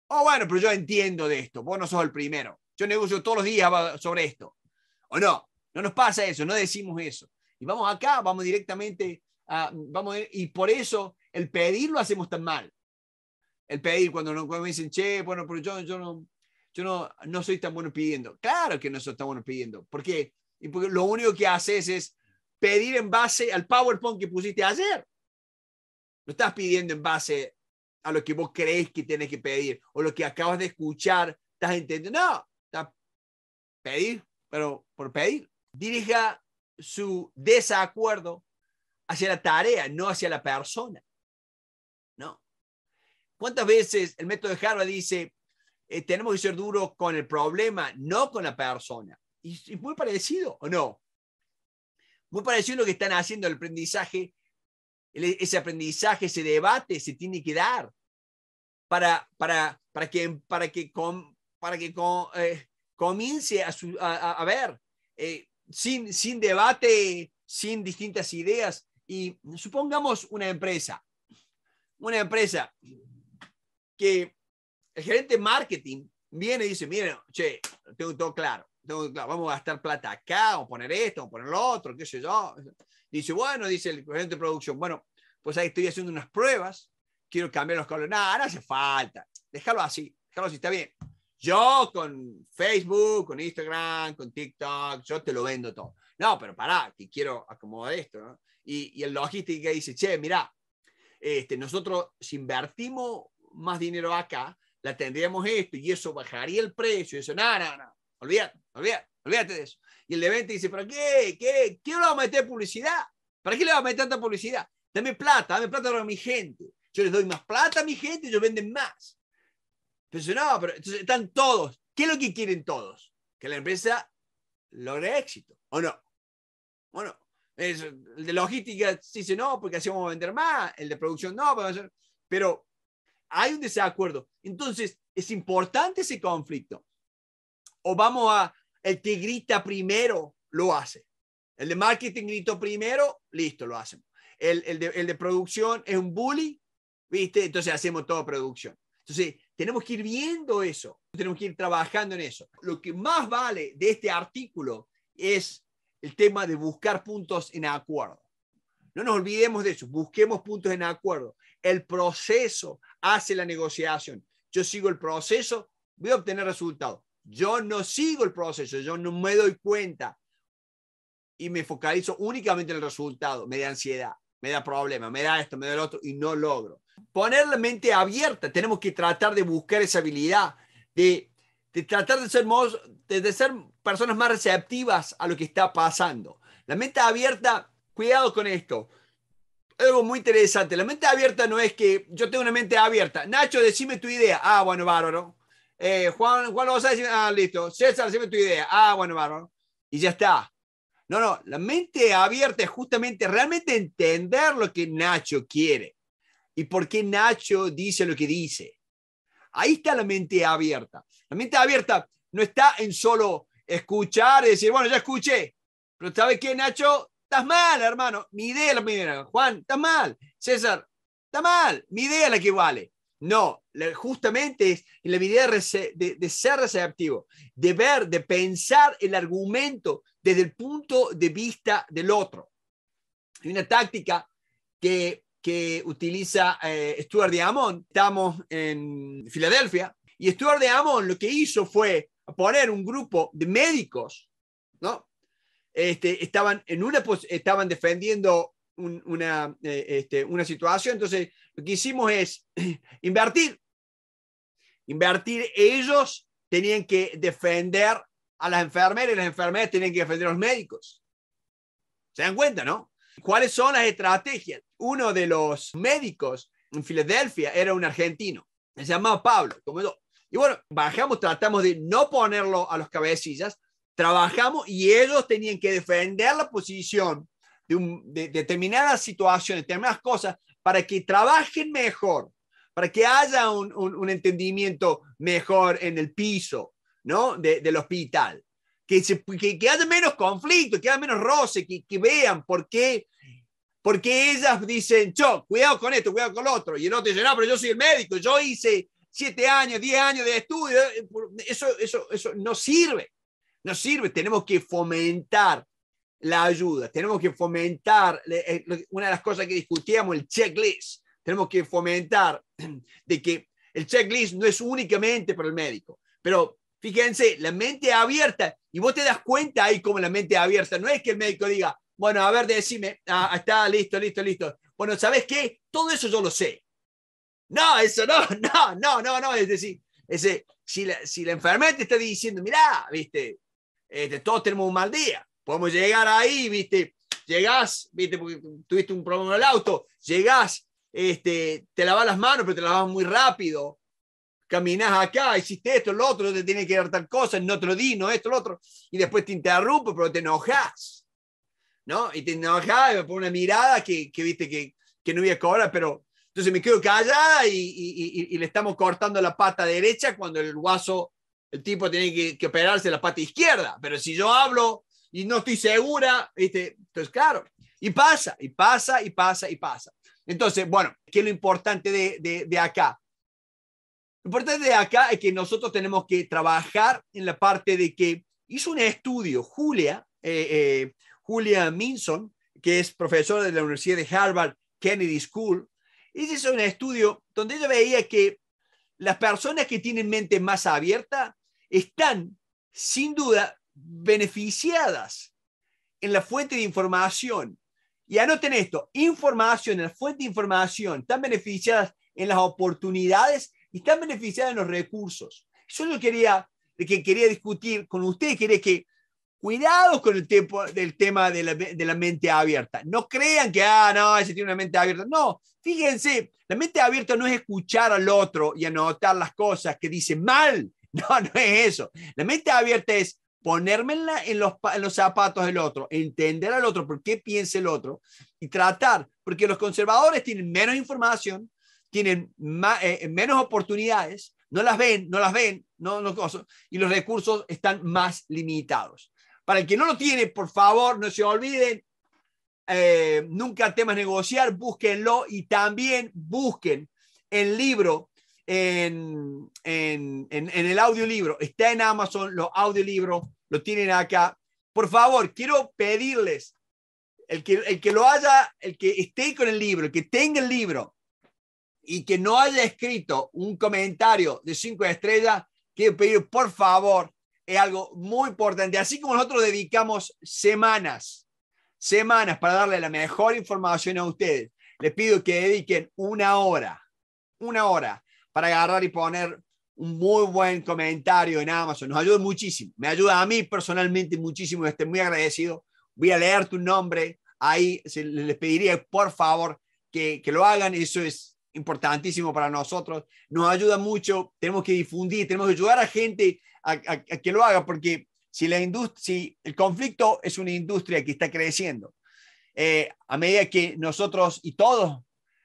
Oh, bueno, pero yo entiendo de esto, vos no sos el primero. Yo negocio todos los días sobre esto. ¿O no? No nos pasa eso, no decimos eso. Y vamos acá, vamos directamente a, vamos y por eso el pedir lo hacemos tan mal. El pedir cuando, no, me dicen, che, bueno, pero yo, yo, no, yo no, no soy tan bueno pidiendo. Claro que no soy tan bueno pidiendo. ¿Por qué? Y porque lo único que haces es pedir en base al PowerPoint que pusiste ayer. Lo estás pidiendo en base a lo que vos crees que tienes que pedir o lo que acabas de escuchar, estás entendiendo. No, está pedir, pero por pedir. Dirija su desacuerdo hacia la tarea, no hacia la persona. ¿No? ¿Cuántas veces el método de Harvard dice, eh, tenemos que ser duros con el problema, no con la persona? Y es muy parecido, ¿o no? Muy parecido a lo que están haciendo el aprendizaje ese aprendizaje, ese debate se tiene que dar para, para, para que, para que, con para que eh, comience a, ver, eh, sin, sin debate, sin distintas ideas. Y supongamos una empresa, una empresa que el gerente de marketing viene y dice, miren, che, tengo todo claro, tengo todo claro, vamos a gastar plata acá, o poner esto, o poner lo otro, qué sé yo. Dice, bueno, dice el presidente de producción, bueno, pues ahí estoy haciendo unas pruebas, quiero cambiar los colores. Nada, no hace falta. Déjalo así, déjalo así, está bien. Yo con Facebook, con Instagram, con TikTok, yo te lo vendo todo. No, pero pará, que quiero acomodar esto, ¿no? Y, el logística dice, che, mirá, este, nosotros si invertimos más dinero acá, la tendríamos esto y eso bajaría el precio, eso, nada, nada, nada, olvídate, olvídate, olvídate de eso. Y el de venta dice, ¿para qué? ¿Qué? ¿Qué le va a meter publicidad? ¿Para qué le va a meter tanta publicidad? Dame plata, dame plata para mi gente. Yo les doy más plata a mi gente, y ellos venden más. Pero no, pero están todos. ¿Qué es lo que quieren todos? Que la empresa logre éxito, ¿o no? Bueno, el de logística dice no, porque así vamos a vender más. El de producción no, pero hay un desacuerdo. Entonces, es importante ese conflicto. O vamos a, el que grita primero lo hace. El de marketing gritó primero, listo, lo hacemos. El, de, producción es un bully, ¿viste? Entonces hacemos todo producción. Entonces, tenemos que ir viendo eso, tenemos que ir trabajando en eso. Lo que más vale de este artículo es el tema de buscar puntos en acuerdo. No nos olvidemos de eso, busquemos puntos en acuerdo. El proceso hace la negociación. Yo sigo el proceso, voy a obtener resultados yo no sigo el proceso, yo no me doy cuenta y me focalizo únicamente en el resultado, me da ansiedad, me da problema, me da esto, me da el otro y no logro. Poner la mente abierta, tenemos que tratar de buscar esa habilidad, de, tratar de ser, más, de, ser personas más receptivas a lo que está pasando. La mente abierta, cuidado con esto, algo muy interesante. La mente abierta no es que yo tengo una mente abierta. Nacho, decime tu idea. Ah, bueno, bárbaro. Eh, Juan Juan, vas a decir, ah, listo. César, recibe tu idea. Ah, bueno, varón. Y ya está. No, no, la mente abierta es justamente realmente entender lo que Nacho quiere y por qué Nacho dice lo que dice. Ahí está la mente abierta. La mente abierta no está en solo escuchar y decir, bueno, ya escuché, pero ¿sabes qué, Nacho? Estás mal, hermano. Mi idea es la primera. Juan, estás mal. César, está mal. Mi idea es la que vale. No, justamente es la idea de, ser receptivo, de ver, de pensar el argumento desde el punto de vista del otro. Hay una táctica que, utiliza eh, Stuart de Amon. Estamos en Filadelfia y Stuart de Amon lo que hizo fue poner un grupo de médicos, ¿no? Este, estaban, en una, estaban defendiendo una, eh, este, una situación. Entonces, lo que hicimos es (clears throat) invertir. Invertir ellos tenían que defender a las enfermeras y las enfermeras tenían que defender a los médicos. ¿Se dan cuenta, no? ¿Cuáles son las estrategias? Uno de los médicos en Filadelfia era un argentino, se llamaba Pablo, Y bueno, bajamos, tratamos de no ponerlo a los cabecillas, trabajamos y ellos tenían que defender la posición de, determinadas situaciones, determinadas cosas, para que trabajen mejor, para que haya un, un, entendimiento mejor en el piso ¿no? De, del hospital. Que, que, haya menos conflictos, que haya menos roce, que, que vean por qué, porque ellas dicen, yo, cuidado con esto, cuidado con lo otro. Y el otro dice, no, pero yo soy el médico, yo hice siete años, diez años de estudio. Eh, eso, eso, eso no sirve, no sirve. Tenemos que fomentar la ayuda. Tenemos que fomentar, eh, una de las cosas que discutíamos, el checklist. Tenemos que fomentar (clears throat) de que el checklist no es únicamente para el médico, pero fíjense, la mente abierta, y vos te das cuenta ahí como la mente abierta, no es que el médico diga, bueno, a ver, decime, ah, está listo, listo, listo. Bueno, ¿sabes qué? Todo eso yo lo sé. No, eso no, (laughs) no, no, no, no. Es decir, ese, si, la, si la enfermera te está diciendo, mirá, viste, este, todos tenemos un mal día, Podemos llegar ahí, ¿viste? Llegás, ¿viste? Porque tuviste un problema en el auto, llegás, este, te lavas las manos, pero te lavas muy rápido. Caminás acá, hiciste esto, lo otro, te tiene que dar tal cosa, en otro lo di, no esto, lo otro. Y después te interrumpo, pero te enojas, ¿No? Y te enojás, y me pone una mirada que, que viste, que, que no voy a cobrar, pero entonces me quedo callada y, le estamos cortando la pata derecha cuando el guaso, el tipo tiene que operarse la pata izquierda. Pero si yo hablo y no estoy segura, ¿viste? Entonces, claro, y pasa, y pasa, y pasa, y pasa. Entonces, bueno, ¿qué es lo importante de, acá? Lo importante de acá es que nosotros tenemos que trabajar en la parte de que hizo un estudio Julia, eh, eh, Julia Minson, que es profesora de la Universidad de Harvard Kennedy School, hizo un estudio donde ella veía que las personas que tienen mente más abierta están, sin duda, beneficiadas en la fuente de información. Y anoten esto, información, en la fuente de información, están beneficiadas en las oportunidades y están beneficiadas en los recursos. Eso yo quería, que quería discutir con ustedes, quería que cuidado con el tema, del tema de la, de la, mente abierta. No crean que, ah, no, ese tiene una mente abierta. No, fíjense, la mente abierta no es escuchar al otro y anotar las cosas que dice mal. (laughs) No, no es eso. La mente abierta es ponerme en, los, zapatos del otro, entender al otro, por qué piensa el otro y tratar, porque los conservadores tienen menos información, tienen eh, eh, menos oportunidades, no las ven, no las ven, no, y los recursos están más limitados. Para el que no lo tiene, por favor, no se olviden, eh, nunca temas negociar, búsquenlo y también busquen el libro en, en, en, el audiolibro, está en Amazon, los audiolibros lo tienen acá. Por favor, quiero pedirles, el que, el que lo haya, el que esté con el libro, el que tenga el libro y que no haya escrito un comentario de cinco estrellas, quiero pedir, por favor, es algo muy importante. Así como nosotros dedicamos semanas, semanas para darle la mejor información a ustedes, les pido que dediquen una hora, una hora para agarrar y poner un muy buen comentario en Amazon. Nos ayuda muchísimo. Me ayuda a mí personalmente muchísimo. Estoy muy agradecido. Voy a leer tu nombre. Ahí les pediría, por favor, que, lo hagan. Eso es importantísimo para nosotros. Nos ayuda mucho. Tenemos que difundir. Tenemos que ayudar a gente a, que lo haga porque si, la si el conflicto es una industria que está creciendo, eh, a medida que nosotros y todos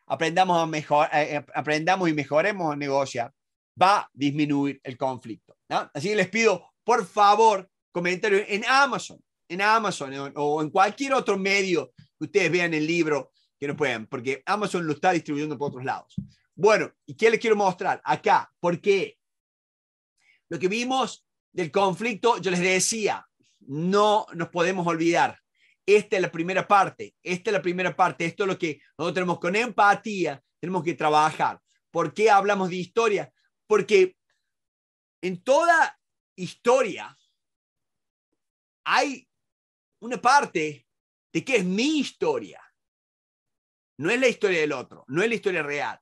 aprendamos, a mejor, eh, eh, aprendamos y mejoremos en negociar, va a disminuir el conflicto. Así que les pido, por favor, comentarios en Amazon, en Amazon o en cualquier otro medio que ustedes vean el libro que no puedan, porque Amazon lo está distribuyendo por otros lados. Bueno, ¿y qué les quiero mostrar? Acá, Porque Lo que vimos del conflicto, yo les decía, no nos podemos olvidar esta es la primera parte, esta es la primera parte, esto es lo que nosotros tenemos con empatía, tenemos que trabajar. ¿Por qué hablamos de historia? Porque en toda historia hay una parte de que es mi historia, no es la historia del otro, no es la historia real.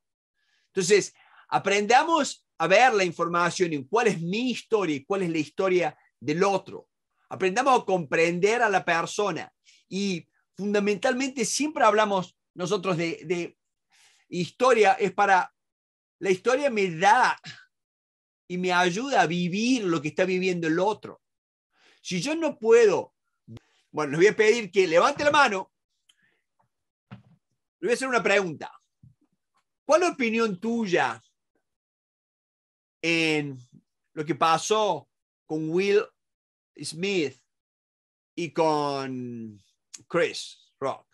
Entonces, aprendamos a ver la información en cuál es mi historia y cuál es la historia del otro. Aprendamos a comprender a la persona y fundamentalmente siempre hablamos nosotros de, historia, es para, la historia me da y me ayuda a vivir lo que está viviendo el otro. Si yo no puedo, bueno, les voy a pedir que levante la mano, les voy a hacer una pregunta. ¿Cuál es la opinión tuya en lo que pasó con Will Smith y con Chris Rock.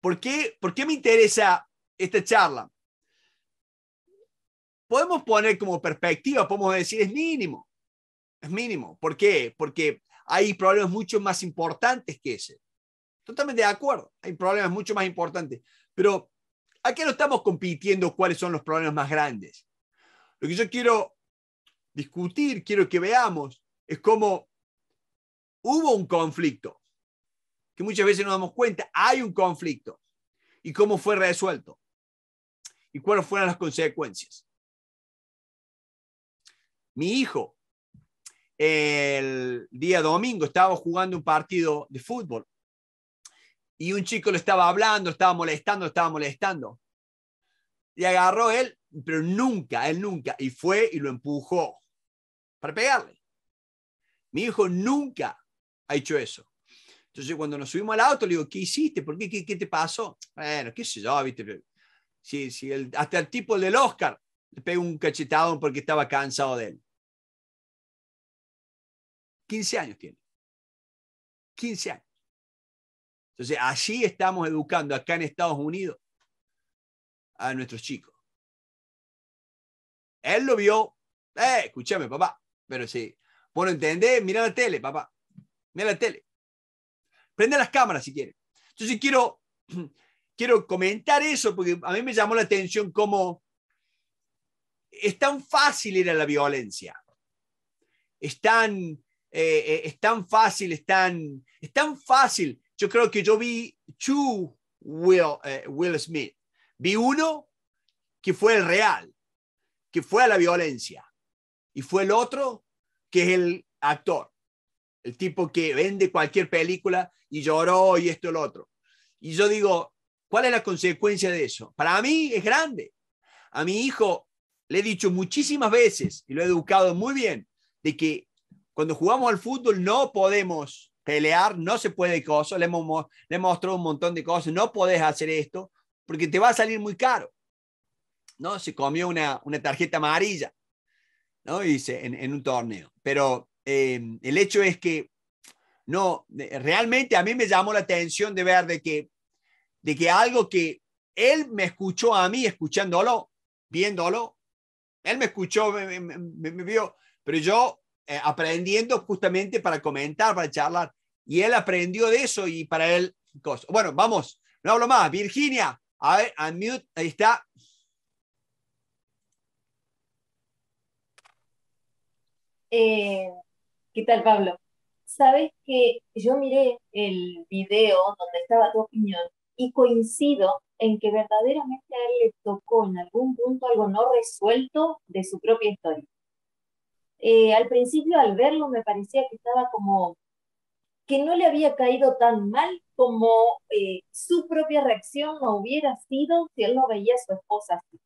¿Por qué, ¿Por qué me interesa esta charla? Podemos poner como perspectiva, podemos decir, es mínimo. Es mínimo. ¿Por qué? Porque hay problemas mucho más importantes que ese. Totalmente de acuerdo, hay problemas mucho más importantes. Pero aquí no estamos compitiendo cuáles son los problemas más grandes. Lo que yo quiero discutir, quiero que veamos, es cómo hubo un conflicto que muchas veces no damos cuenta, hay un conflicto y cómo fue resuelto y cuáles fueron las consecuencias. Mi hijo, el día domingo, estaba jugando un partido de fútbol y un chico le estaba hablando, estaba molestando, estaba molestando. Y agarró él, pero nunca, él nunca, y fue y lo empujó para pegarle. Mi hijo nunca ha hecho eso. Entonces cuando nos subimos al auto le digo, ¿qué hiciste? ¿Por qué? ¿Qué, te pasó? Bueno, qué sé yo, viste. Si, hasta el tipo del Oscar le pegó un cachetado porque estaba cansado de él. 15 años tiene. 15 años. Entonces, así estamos educando acá en Estados Unidos a nuestros chicos. Él lo vio, eh, escúchame, papá, pero sí. Bueno, entendés, mira la tele, papá. Mira la tele. Prende las cámaras si quiere. Entonces quiero, (clears throat) quiero comentar eso porque a mí me llamó la atención cómo es tan fácil ir a la violencia. Es tan, eh, eh, es tan fácil, es tan, fácil. Yo creo que yo vi Chu Will, eh, Will Smith. Vi uno que fue el real, que fue a la violencia. Y fue el otro que es el actor el tipo que vende cualquier película y lloró y esto y lo otro. Y yo digo, ¿cuál es la consecuencia de eso? Para mí es grande. A mi hijo le he dicho muchísimas veces y lo he educado muy bien de que cuando jugamos al fútbol no podemos pelear, no se puede cosas, le hemos, mostrado un montón de cosas, no podés hacer esto porque te va a salir muy caro. ¿no? Se comió una, tarjeta amarilla ¿no? y en un torneo. Pero Em, el hecho es que, no, realmente a mí me llamó la atención de ver de que, de que algo que él me escuchó a mí escuchándolo, viéndolo, él me escuchó, me, vio, pero yo eh, aprendiendo justamente para comentar, para charlar, y él aprendió de eso y para él, bueno, vamos, no hablo más, Virginia, a ver, unmute, ahí está.
Eh, ¿Qué tal, Pablo? Sabes que yo miré el video donde estaba tu opinión y coincido en que verdaderamente a él le tocó en algún punto algo no resuelto de su propia historia. Eh, al principio, al verlo, me parecía que estaba como que no le había caído tan mal como eh, su propia reacción no hubiera sido si él no veía a su esposa así.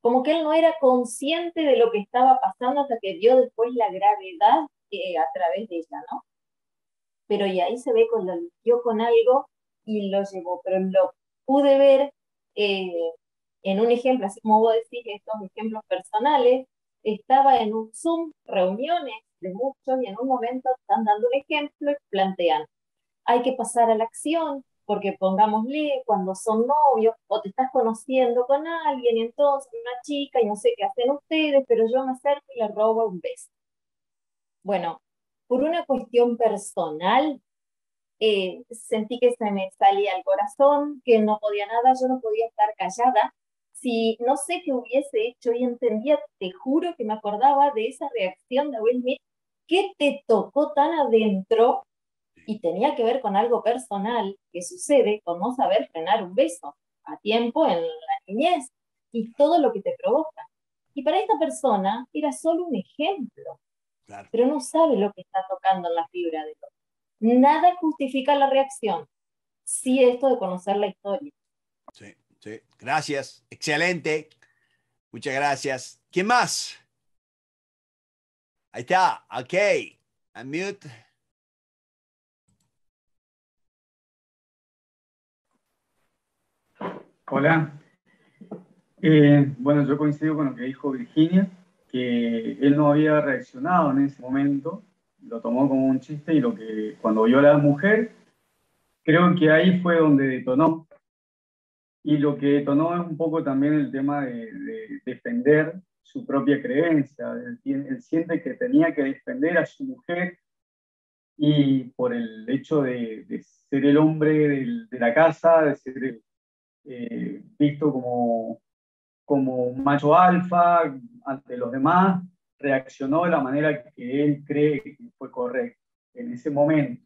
Como que él no era consciente de lo que estaba pasando hasta que vio después la gravedad a través de ella, ¿no? Pero ya ahí se ve cuando yo con algo y lo llevó, pero lo pude ver eh, en un ejemplo, así como vos decís, estos ejemplos personales, estaba en un Zoom, reuniones de muchos, y en un momento están dando un ejemplo y plantean, hay que pasar a la acción, porque pongámosle, cuando son novios o te estás conociendo con alguien, y entonces una chica, y no sé qué hacen ustedes, pero yo me acerco y le robo un beso. Bueno, por una cuestión personal, eh, sentí que se me salía el corazón, que no podía nada, yo no podía estar callada. Si no sé qué hubiese hecho y entendía, te juro que me acordaba de esa reacción de Will Smith, que te tocó tan adentro y tenía que ver con algo personal que sucede con no saber frenar un beso a tiempo en la niñez y todo lo que te provoca. Y para esta persona era solo un ejemplo, pero no sabe lo que está tocando en la fibra de todo. Nada justifica la reacción, si esto de conocer la historia.
Sí, sí, gracias, excelente, muchas gracias. ¿Quién más? Ahí está, ok, unmute.
Hola. Eh, bueno, yo coincido con lo que dijo Virginia él no había reaccionado en ese momento, lo tomó como un chiste y lo que cuando vio a la mujer, creo que ahí fue donde detonó. Y lo que detonó es un poco también el tema de, defender su propia creencia. Él, siente que tenía que defender a su mujer y por el hecho de, ser el hombre de la casa, de ser eh, visto como, como macho alfa, ante los demás, reaccionó de la manera que él cree que fue correcta en ese momento.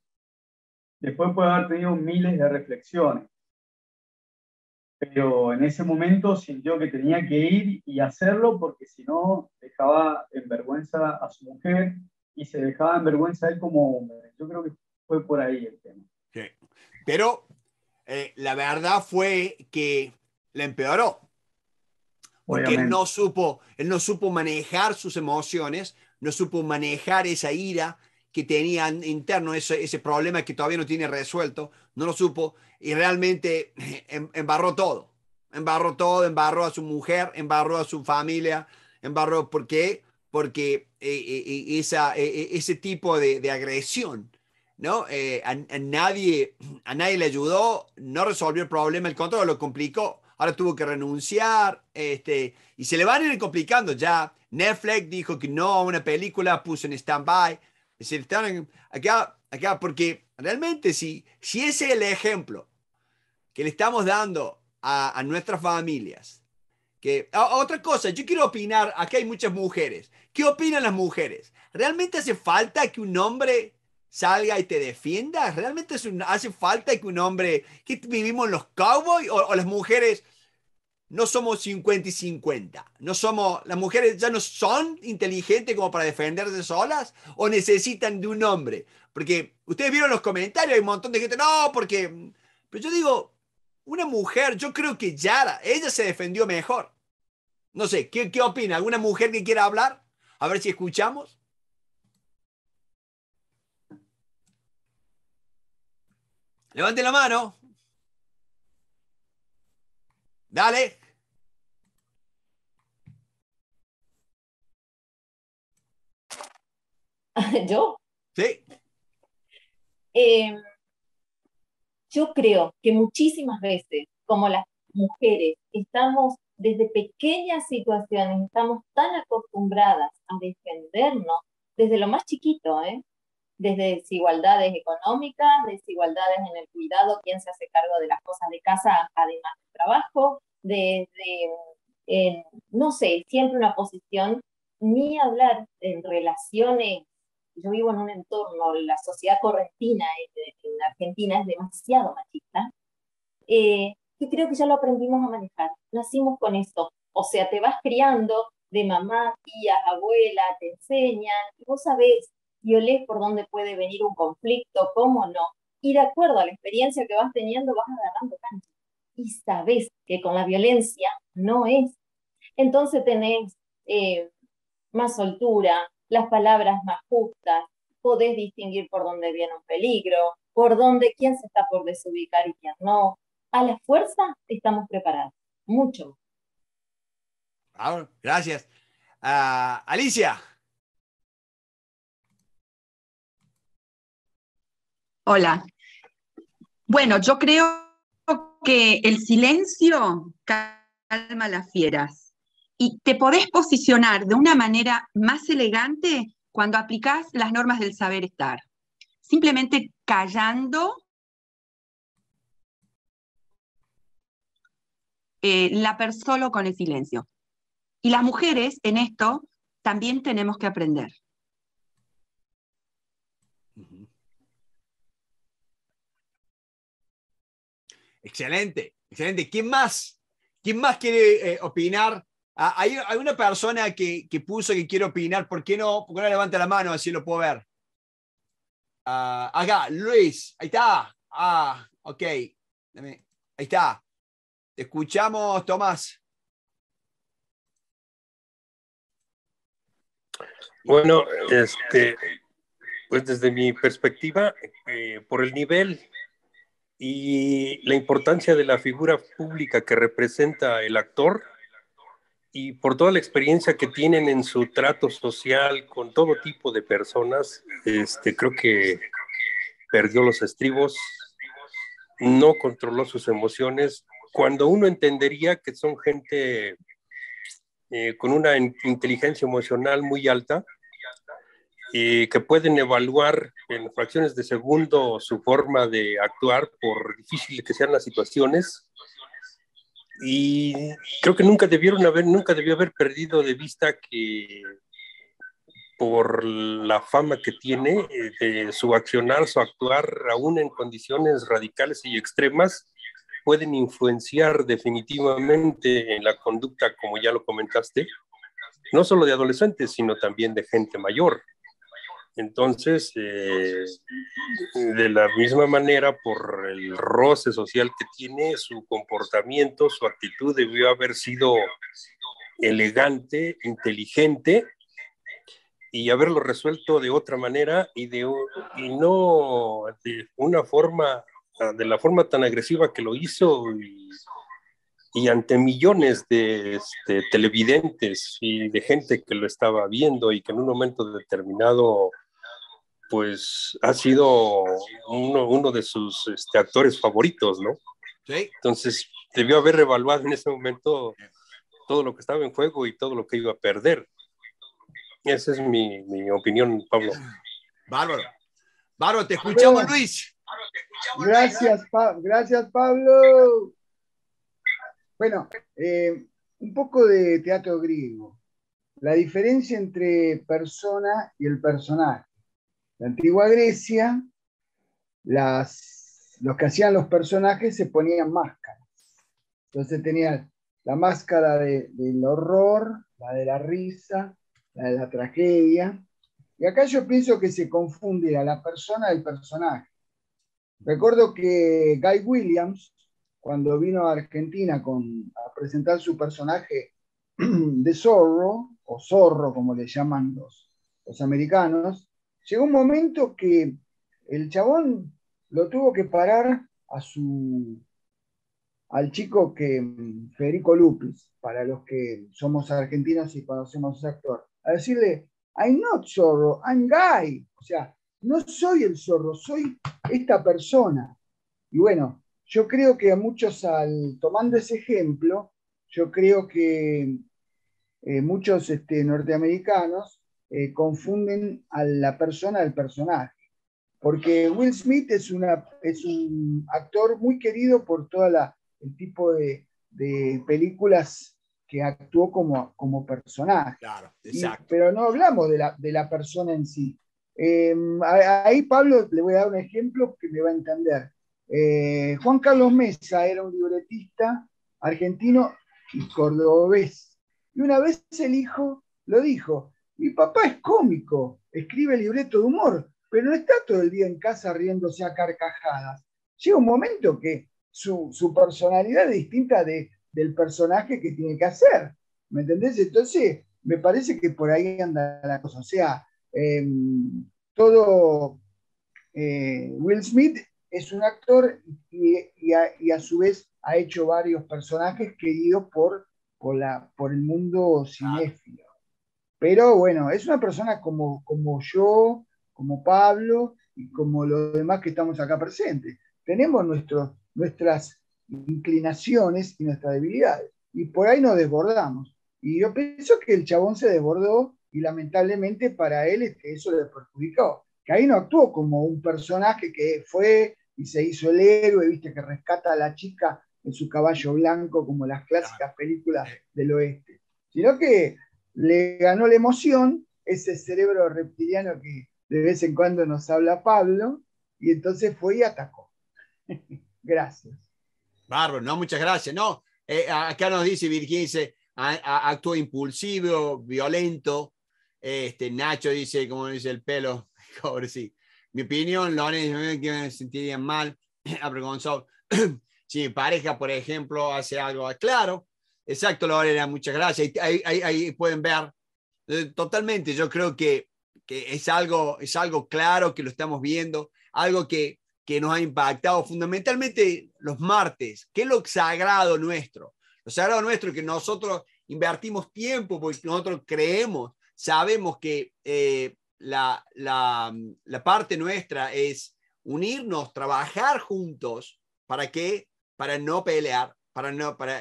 Después puede haber tenido miles de reflexiones, pero en ese momento sintió que tenía que ir y hacerlo porque si no dejaba en vergüenza a su mujer y se dejaba en vergüenza él como hombre. Yo creo que fue por ahí el tema.
Pero eh, la verdad fue que le empeoró porque él no, supo, él no supo manejar sus emociones, no supo manejar esa ira que tenía interno, ese, ese problema que todavía no tiene resuelto, no lo supo y realmente (laughs) em-, embarró todo, embarró todo, embarró a su mujer, embarró a su familia, embarró, ¿por qué? Porque eh, eh, eh, esa, ese tipo de, agresión ¿no? nadie, a nadie le ayudó, no resolvió el problema, el control lo complicó ahora tuvo que renunciar, este, y se le van a ir complicando ya. Netflix dijo que no a una película, puso en stand-by. están acá, acá, porque realmente si, si ese es el ejemplo que le estamos dando a, nuestras familias, que otra cosa, yo quiero opinar, aquí hay muchas mujeres. ¿Qué opinan las mujeres? ¿Realmente hace falta que un hombre salga y te defienda? ¿Realmente hace falta que un hombre, que vivimos los cowboys o, las mujeres, no somos 50 y 50. No somos, las mujeres ya no son inteligentes como para defenderse solas o necesitan de un hombre. Porque ustedes vieron los comentarios, hay un montón de gente, no, porque... Pero yo digo, una mujer, yo creo que Yara, ella se defendió mejor. No sé, ¿qué, qué opina? ¿Alguna mujer que quiera hablar? A ver si escuchamos. Levante la mano. Dale. (laughs) ¿Yo? Sí.
Em, yo creo que muchísimas veces, como las mujeres, estamos desde pequeñas situaciones, estamos tan acostumbradas a defendernos desde lo más chiquito, ¿eh? desde desigualdades económicas, desigualdades en el cuidado, quién se hace cargo de las cosas de casa, además del trabajo, desde, eh, no sé, siempre una posición, ni hablar en relaciones yo vivo en un entorno, la sociedad correntina en, Argentina es demasiado machista, eh, que creo que ya lo aprendimos a manejar, nacimos con esto, o sea, te vas criando de mamá, tía, abuela, te enseñan, y vos sabés y por dónde puede venir un conflicto, cómo no, y de acuerdo a la experiencia que vas teniendo vas agarrando cancha, y sabés que con la violencia no es. Entonces tenés eh, más soltura, las palabras más justas, podés distinguir por dónde viene un peligro, por dónde quién se está por desubicar y quién no. A la fuerza estamos preparados, mucho.
Ah, gracias. Ah, Alicia.
Hola. Bueno, yo creo que el silencio calma las fieras y te podés posicionar de una manera más elegante cuando aplicás las normas del saber estar. Simplemente callando eh, la persona con el silencio. Y las mujeres en
esto también tenemos que aprender.
Excelente, excelente. ¿Quién más? ¿Quién más quiere eh, opinar Ah, hay, una persona que, puso que quiere opinar. ¿Por qué no? ¿Por qué no levanta la mano? Así lo puedo ver. Ah, acá, Luis. Ahí está. Ah, ok. Ahí está. Te escuchamos, Tomás.
Bueno, este, pues desde mi perspectiva, eh, por el nivel y la importancia de la figura pública que representa el actor, y por toda la experiencia que tienen en su trato social con todo tipo de personas, este, creo que perdió los estribos, no controló sus emociones, cuando uno entendería que son gente eh, con una inteligencia emocional muy alta y que pueden evaluar en fracciones de segundo su forma de actuar, por difíciles que sean las situaciones, y creo que nunca debieron haber, nunca debió haber perdido de vista que por la fama que tiene, eh, de su accionar, su actuar, aún en condiciones radicales y extremas, pueden influenciar definitivamente en la conducta, como ya lo comentaste, no solo de adolescentes, sino también de gente mayor. Entonces, eh, de la misma manera, por el roce social que tiene, su comportamiento, su actitud debió haber sido elegante, inteligente y haberlo resuelto de otra manera y, de, y no de una forma, de la forma tan agresiva que lo hizo y, ante millones de este, televidentes y de gente que lo estaba viendo y que en un momento determinado pues ha sido uno, de sus este, actores favoritos, ¿no? Entonces, debió haber evaluado en ese momento todo lo que estaba en juego y todo lo que iba a perder. Esa es mi, opinión, Pablo. Bárbaro.
Bárbaro, te escuchamos, Luis. Gracias, gracias Pablo. Bueno, eh, un poco de teatro griego. La diferencia entre persona y el personaje la antigua Grecia, las, los que hacían los personajes se ponían máscaras. Entonces tenía la máscara del horror, la de la risa, la de la tragedia. Y acá yo pienso que se confunde a la persona del personaje. Recuerdo que Guy Williams, cuando vino a Argentina con, a presentar su personaje (clears throat) de Zorro, o Zorro como le llaman los, los americanos, llegó un momento que el chabón lo tuvo que parar a su al chico que Federico Lupis, para los que somos argentinos y conocemos a ese actor, a decirle, I'm not zorro, I'm guy. O sea, no soy el zorro, soy esta persona. Y bueno, yo creo que a muchos, al, tomando ese ejemplo, yo creo que eh, muchos este, norteamericanos eh, confunden a la persona del personaje. Porque Will Smith es, un actor muy querido por todo el tipo de, películas que actuó como, personaje. Claro, exacto. pero no hablamos de la, persona en sí. Em, ahí Pablo le voy a dar un ejemplo que me va a entender. Eh, Juan Carlos Mesa era un libretista argentino y cordobés. Y una vez el hijo lo dijo, mi papá es cómico, escribe libreto de humor, pero no está todo el día en casa riéndose a carcajadas. Llega un momento que su, personalidad es distinta de, del personaje que tiene que hacer. ¿Me entendés? Entonces, me parece que por ahí anda la cosa. O sea, em, todo eh, Will Smith es un actor y, y, a, su vez ha hecho varios personajes queridos por, por, la, por el mundo cinéfilo. Pero bueno, es una persona como, como yo, como Pablo y como los demás que estamos acá presentes. Tenemos nuestros nuestras inclinaciones y nuestras debilidades. Y por ahí nos desbordamos. Y yo pienso que el chabón se desbordó y lamentablemente para él que este, eso le perjudicó. Que ahí no actuó como un personaje que fue y se hizo el héroe, viste, que rescata a la chica en su caballo blanco, como las clásicas películas del oeste. Sino que le ganó la emoción, ese cerebro reptiliano que de vez en cuando nos habla Pablo, y entonces fue y atacó. (laughs) gracias.
Bárbaro, no, muchas gracias. No, eh, acá nos dice Virginia, dice, acto impulsivo, violento. Este, Nacho dice, como dice el pelo, (laughs) sí. Mi opinión, Lorenzo, que me sentiría mal, avergonzado. (clears throat) Ah, (clears throat) si mi pareja, por ejemplo, hace algo, ah, claro, Exacto, Lorena, muchas gracias. Ahí, pueden ver. Eh, totalmente, yo creo que, que, es, algo, es algo claro que lo estamos viendo, algo que, que nos ha impactado fundamentalmente los martes, que es lo sagrado nuestro. Lo sagrado nuestro es que nosotros invertimos tiempo porque nosotros creemos, sabemos que eh, la, la, la parte nuestra es unirnos, trabajar juntos para que para no pelear, para, no, para,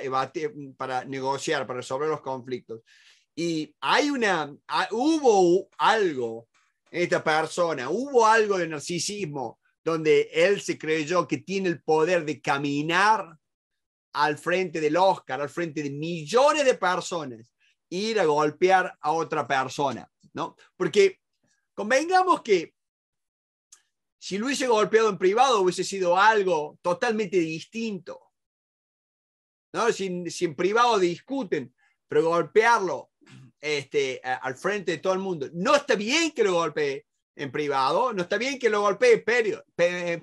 para negociar, para resolver los conflictos. Y hay una, hubo algo en esta persona, hubo algo de narcisismo donde él se creyó que tiene el poder de caminar al frente del Oscar, al frente de millones de personas, e ir a golpear a otra persona, ¿no? Porque convengamos que si lo hubiese golpeado en privado hubiese sido algo totalmente distinto. ¿no? Si, en privado discuten, pero golpearlo este, al frente de todo el mundo, no está bien que lo golpee en privado, no está bien que lo golpee, pero,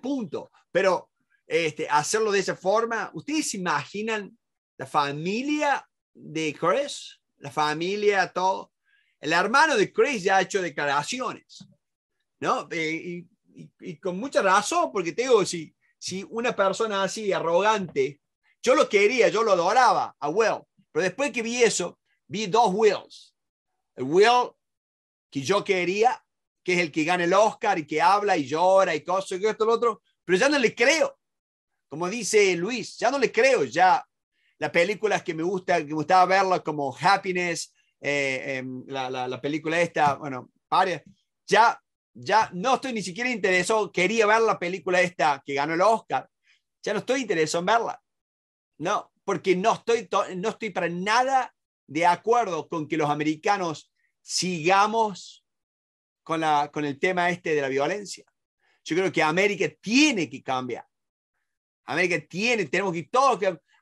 punto. Pero este, hacerlo de esa forma, ¿ustedes se imaginan la familia de Chris? La familia, todo. El hermano de Chris ya ha hecho declaraciones, ¿no? Eh, y, con mucha razón, porque te digo, si, si una persona así, arrogante, yo lo quería, yo lo adoraba a Will, pero después que vi eso, vi dos Wills. El Will que yo quería, que es el que gana el Oscar y que habla y llora y cosas y esto y otro, pero ya no le creo. Como dice Luis, ya no le creo, ya las películas que me gusta, que me gustaba verlas como Happiness, eh, em, la, película esta, bueno, varias, ya, ya no estoy ni siquiera interesado, quería ver la película esta que ganó el Oscar, ya no estoy interesado en verla. No, porque no estoy, no estoy para nada de acuerdo con que los americanos sigamos con, con el tema este de la violencia. Yo creo que América tiene que cambiar. América tiene, tenemos que todos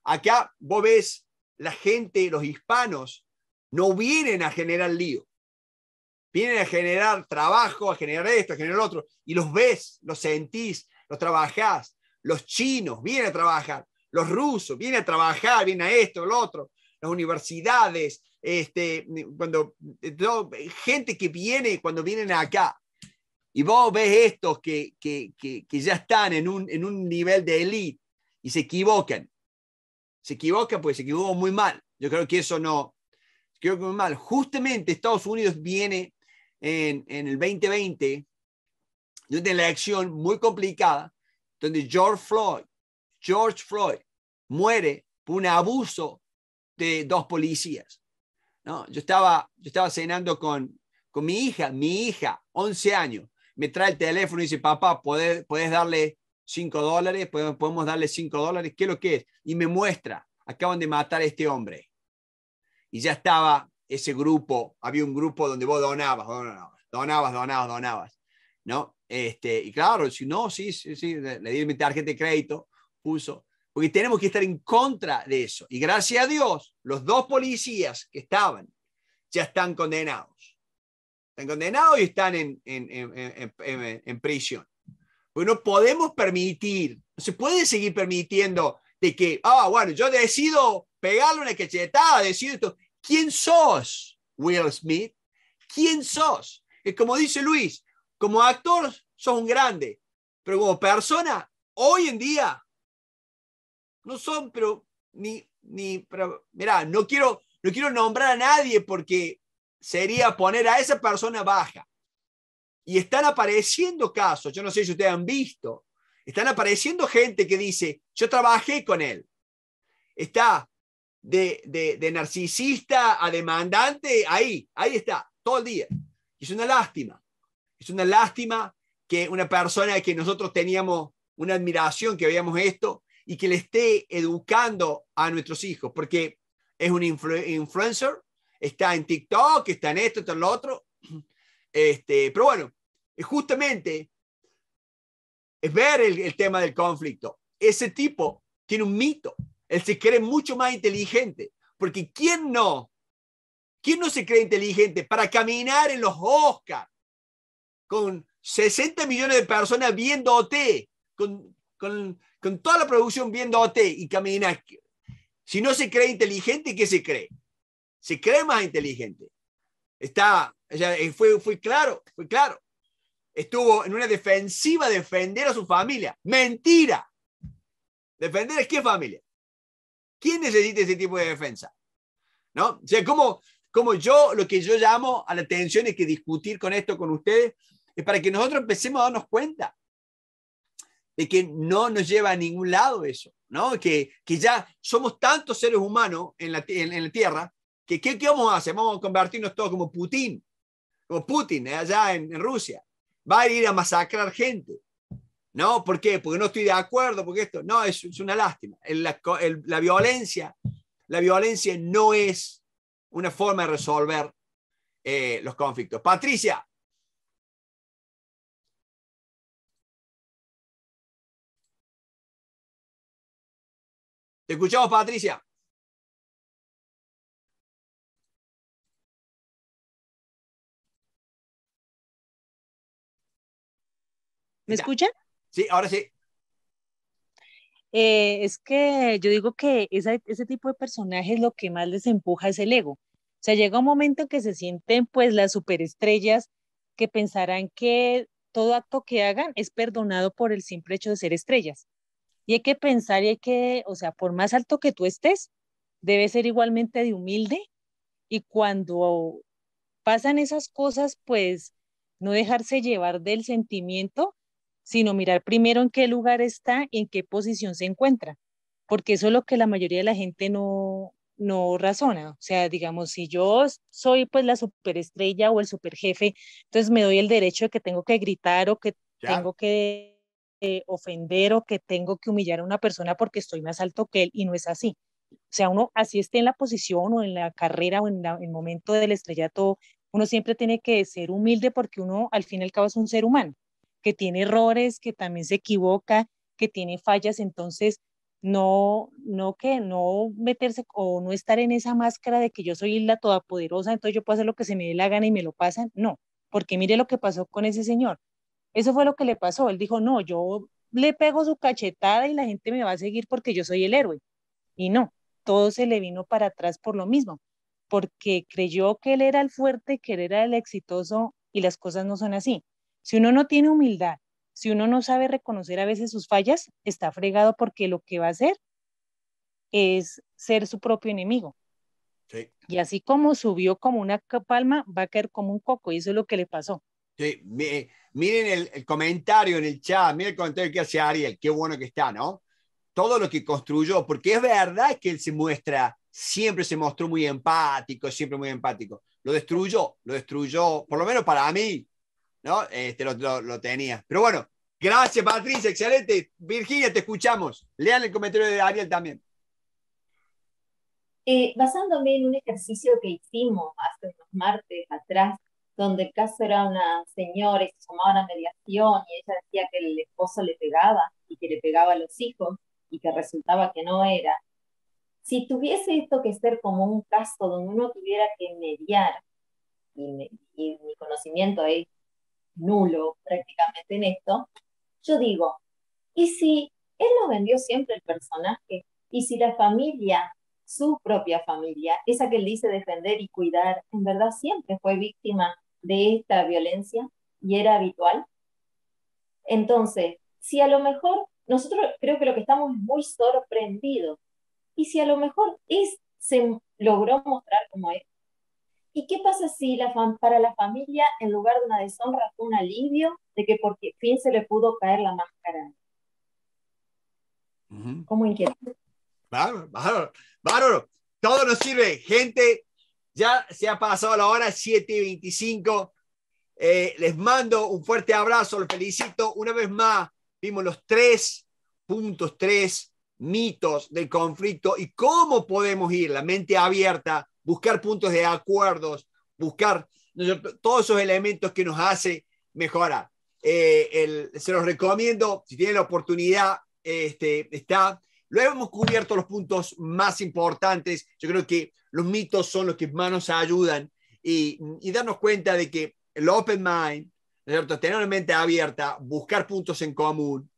Acá vos ves la gente, los hispanos, no vienen a generar lío. Vienen a generar trabajo, a generar esto, a generar otro. Y los ves, los sentís, los trabajás. Los chinos vienen a trabajar los rusos, vienen a trabajar, vienen a esto, lo otro, las universidades, este, cuando, eh, gente que viene, cuando vienen acá, y vos ves estos que, que, ya están en un, nivel de élite y se equivocan. Se equivocan pues se equivocan muy mal. Yo creo que eso no, creo que muy mal. Justamente Estados Unidos viene en, en el 2020 de una elección muy complicada donde George Floyd George Floyd muere por un abuso de dos policías. ¿no? Yo, estaba, yo estaba cenando con, con mi hija, mi hija, 11 años, me trae el teléfono y dice, papá, ¿puedes darle 5 dólares? ¿Podemos darle 5 dólares? ¿Qué es lo que es? Y me muestra, acaban de matar a este hombre. Y ya estaba ese grupo, había un grupo donde vos donabas, donabas, donabas, donabas, donabas ¿no? Este, y claro, si no, sí, sí, sí, le di mi tarjeta de crédito, porque tenemos que estar en contra de eso. Y gracias a Dios, los dos policías que estaban ya están condenados. Están condenados y están en, en, en, en prisión. Porque no podemos permitir, no se puede seguir permitiendo de que, ah, bueno, yo decido pegarle una cachetada, decido esto. ¿Quién sos, Will Smith? ¿Quién sos? Es como dice Luis, como actor sos un grande, pero como persona, hoy en día no son, pero ni, ni, no quiero, no quiero nombrar a nadie porque sería poner a esa persona baja. Y están apareciendo casos, yo no sé si ustedes han visto, están apareciendo gente que dice, yo trabajé con él. Está de, de, de narcisista a demandante, ahí, ahí está, todo el día. Es una lástima. Es una lástima que una persona que nosotros teníamos una admiración, que veíamos esto, y que le esté educando a nuestros hijos, porque es un influencer, está en TikTok, está en esto, está en lo otro. (clears throat) Este, pero bueno, eh, justamente es ver el, tema del conflicto. Ese tipo tiene un mito. Él se cree mucho más inteligente, porque ¿quién no? ¿Quién no se cree inteligente para caminar en los Oscars con 60 millones de personas viéndote, con con, toda la producción viendo a OT y camina Si no se cree inteligente, ¿qué se cree? Se cree más inteligente. Está, eh, fue, claro, fue claro. Estuvo en una defensiva defender a su familia. Mentira. ¿Defender a qué familia? ¿Quién necesita ese tipo de defensa? ¿No? O sea, como, como yo, lo que yo llamo a la atención es que discutir con esto con ustedes es para que nosotros empecemos a darnos cuenta de que no nos lleva a ningún lado eso, ¿no? Que, que ya somos tantos seres humanos en la, en, la Tierra, que ¿qué, vamos a hacer? Vamos a convertirnos todos como Putin, como Putin ¿eh? allá en, en, Rusia. Va a ir a masacrar gente. ¿No? ¿Por qué? Porque no estoy de acuerdo, porque esto. No, es, una lástima. la, violencia, la violencia no es una forma de resolver eh, los conflictos. Patricia,
Te escuchamos, Patricia.
¿Me escuchan? Sí, ahora sí. Eh, es que yo digo que ese tipo de personajes lo que más les empuja es el ego. O sea, llega un momento en que se sienten pues las superestrellas que pensarán que todo acto que hagan es perdonado por el simple hecho de ser estrellas. Y hay que pensar y hay que, o sea, por más alto que tú estés, debe ser igualmente de humilde. Y cuando pasan esas cosas, pues no dejarse llevar del sentimiento, sino mirar primero en qué lugar está y en qué posición se encuentra, porque eso es lo que la mayoría de la gente no, no razona. O sea, digamos, si yo soy pues la superestrella o el superjefe, entonces me doy el derecho de que tengo que gritar o que tengo que eh, ofender o que tengo que humillar a una persona porque estoy más alto que él y no es así. O sea, uno así esté en la posición o en la carrera o en, el momento del estrellato, uno siempre tiene que ser humilde porque uno al fin y al cabo es un ser humano que tiene errores, que también se equivoca, que tiene fallas, entonces no, no que no meterse o no estar en esa máscara de que yo soy la todopoderosa, entonces yo puedo hacer lo que se me dé la gana y me lo pasan, no, porque mire lo que pasó con ese señor, eso fue lo que le pasó. Él dijo, no, yo le pego su cachetada y la gente me va a seguir porque yo soy el héroe. Y no, todo se le vino para atrás por lo mismo, porque creyó que él era el fuerte, que él era el exitoso y las cosas no son así. Si uno no tiene humildad, si uno no sabe reconocer a veces sus fallas, está fregado porque lo que va a hacer es ser su propio enemigo. Y así como subió como una palma, va a caer como un coco y eso es lo que le pasó
miren el, comentario en el chat, miren el comentario que hace Ariel, qué bueno que está, ¿no? Todo lo que construyó, porque es verdad que él se muestra, siempre se mostró muy empático, siempre muy empático. Lo destruyó, lo destruyó, por lo menos para mí, ¿no? Este, lo, lo, tenía. Pero bueno, gracias Patricia, excelente. Virginia, te escuchamos. Lean el comentario de Ariel también.
Eh, basándome en un ejercicio que hicimos hace unos martes atrás donde el caso era una señora y se llamaba a mediación y ella decía que el esposo le pegaba y que le pegaba a los hijos y que resultaba que no era. Si tuviese esto que ser como un caso donde uno tuviera que mediar, y, mi conocimiento es nulo prácticamente en esto, yo digo, ¿y si él no vendió siempre el personaje? ¿Y si la familia su propia familia, esa que él dice defender y cuidar, en verdad siempre fue víctima de esta violencia y era habitual. Entonces, si a lo mejor nosotros creo que lo que estamos es muy sorprendidos y si a lo mejor es, se logró mostrar como es. ¿Y qué pasa si la para la familia, en lugar de una deshonra, fue un alivio de que por fin se le pudo caer la máscara?
como ¿Cómo inquieta? Bárbaro, bárbaro, Todo nos sirve, gente. Ya se ha pasado la hora 7.25. 25. Eh, les mando un fuerte abrazo, los felicito. Una vez más, vimos los tres puntos, tres mitos del conflicto y cómo podemos ir, la mente abierta, buscar puntos de acuerdos, buscar todos esos elementos que nos hace mejorar. Eh, se los recomiendo, si tienen la oportunidad, este, está lo hemos cubierto los puntos más importantes. Yo creo que los mitos son los que más nos ayudan y, darnos cuenta de que el open mind, tener una mente abierta, buscar puntos en común,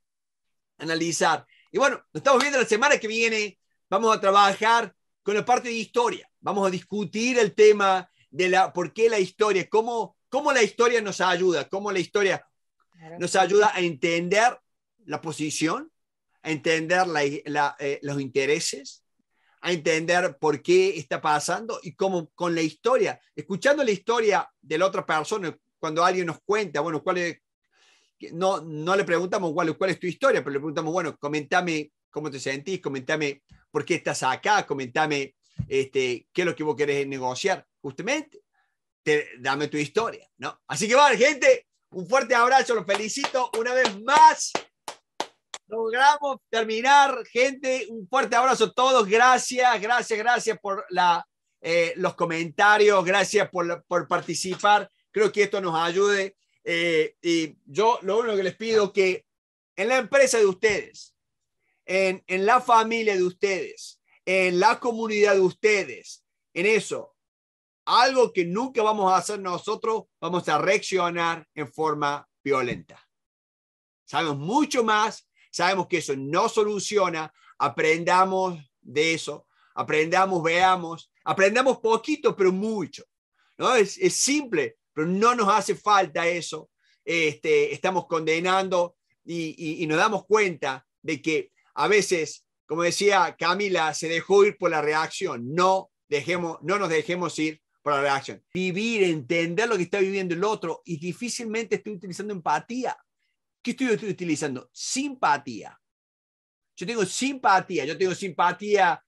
analizar. Y bueno, nos estamos viendo la semana que viene. Vamos a trabajar con la parte de historia. Vamos a discutir el tema de la, por qué la historia, cómo, cómo la historia nos ayuda, cómo la historia nos ayuda a entender la posición a entender eh, los intereses, a entender por qué está pasando y cómo con la historia, escuchando la historia de la otra persona, cuando alguien nos cuenta, bueno, cuál no, no le preguntamos cuál, es tu historia, pero le preguntamos, bueno, comentame cómo te sentís, comentame por qué estás acá, comentame este, qué es lo que vos querés negociar, justamente, dame tu historia, ¿no? Así que va, gente, un fuerte abrazo, los felicito una vez más logramos terminar, gente. Un fuerte abrazo a todos. Gracias, gracias, gracias por la, eh, los comentarios, gracias por, por, participar. Creo que esto nos ayude. Eh, y yo lo único que les pido que en la empresa de ustedes, en, en la familia de ustedes, en la comunidad de ustedes, en eso, algo que nunca vamos a hacer nosotros, vamos a reaccionar en forma violenta. Sabemos mucho más Sabemos que eso no soluciona, aprendamos de eso, aprendamos, veamos, aprendamos poquito, pero mucho. ¿no? Es, simple, pero no nos hace falta eso. Este, estamos condenando y, nos damos cuenta de que a veces, como decía Camila, se dejó ir por la reacción. No, dejemos, no nos dejemos ir por la reacción. Vivir, entender lo que está viviendo el otro y difícilmente estoy utilizando empatía. ¿Qué estoy utilizando? Simpatía. Yo tengo simpatía, yo tengo simpatía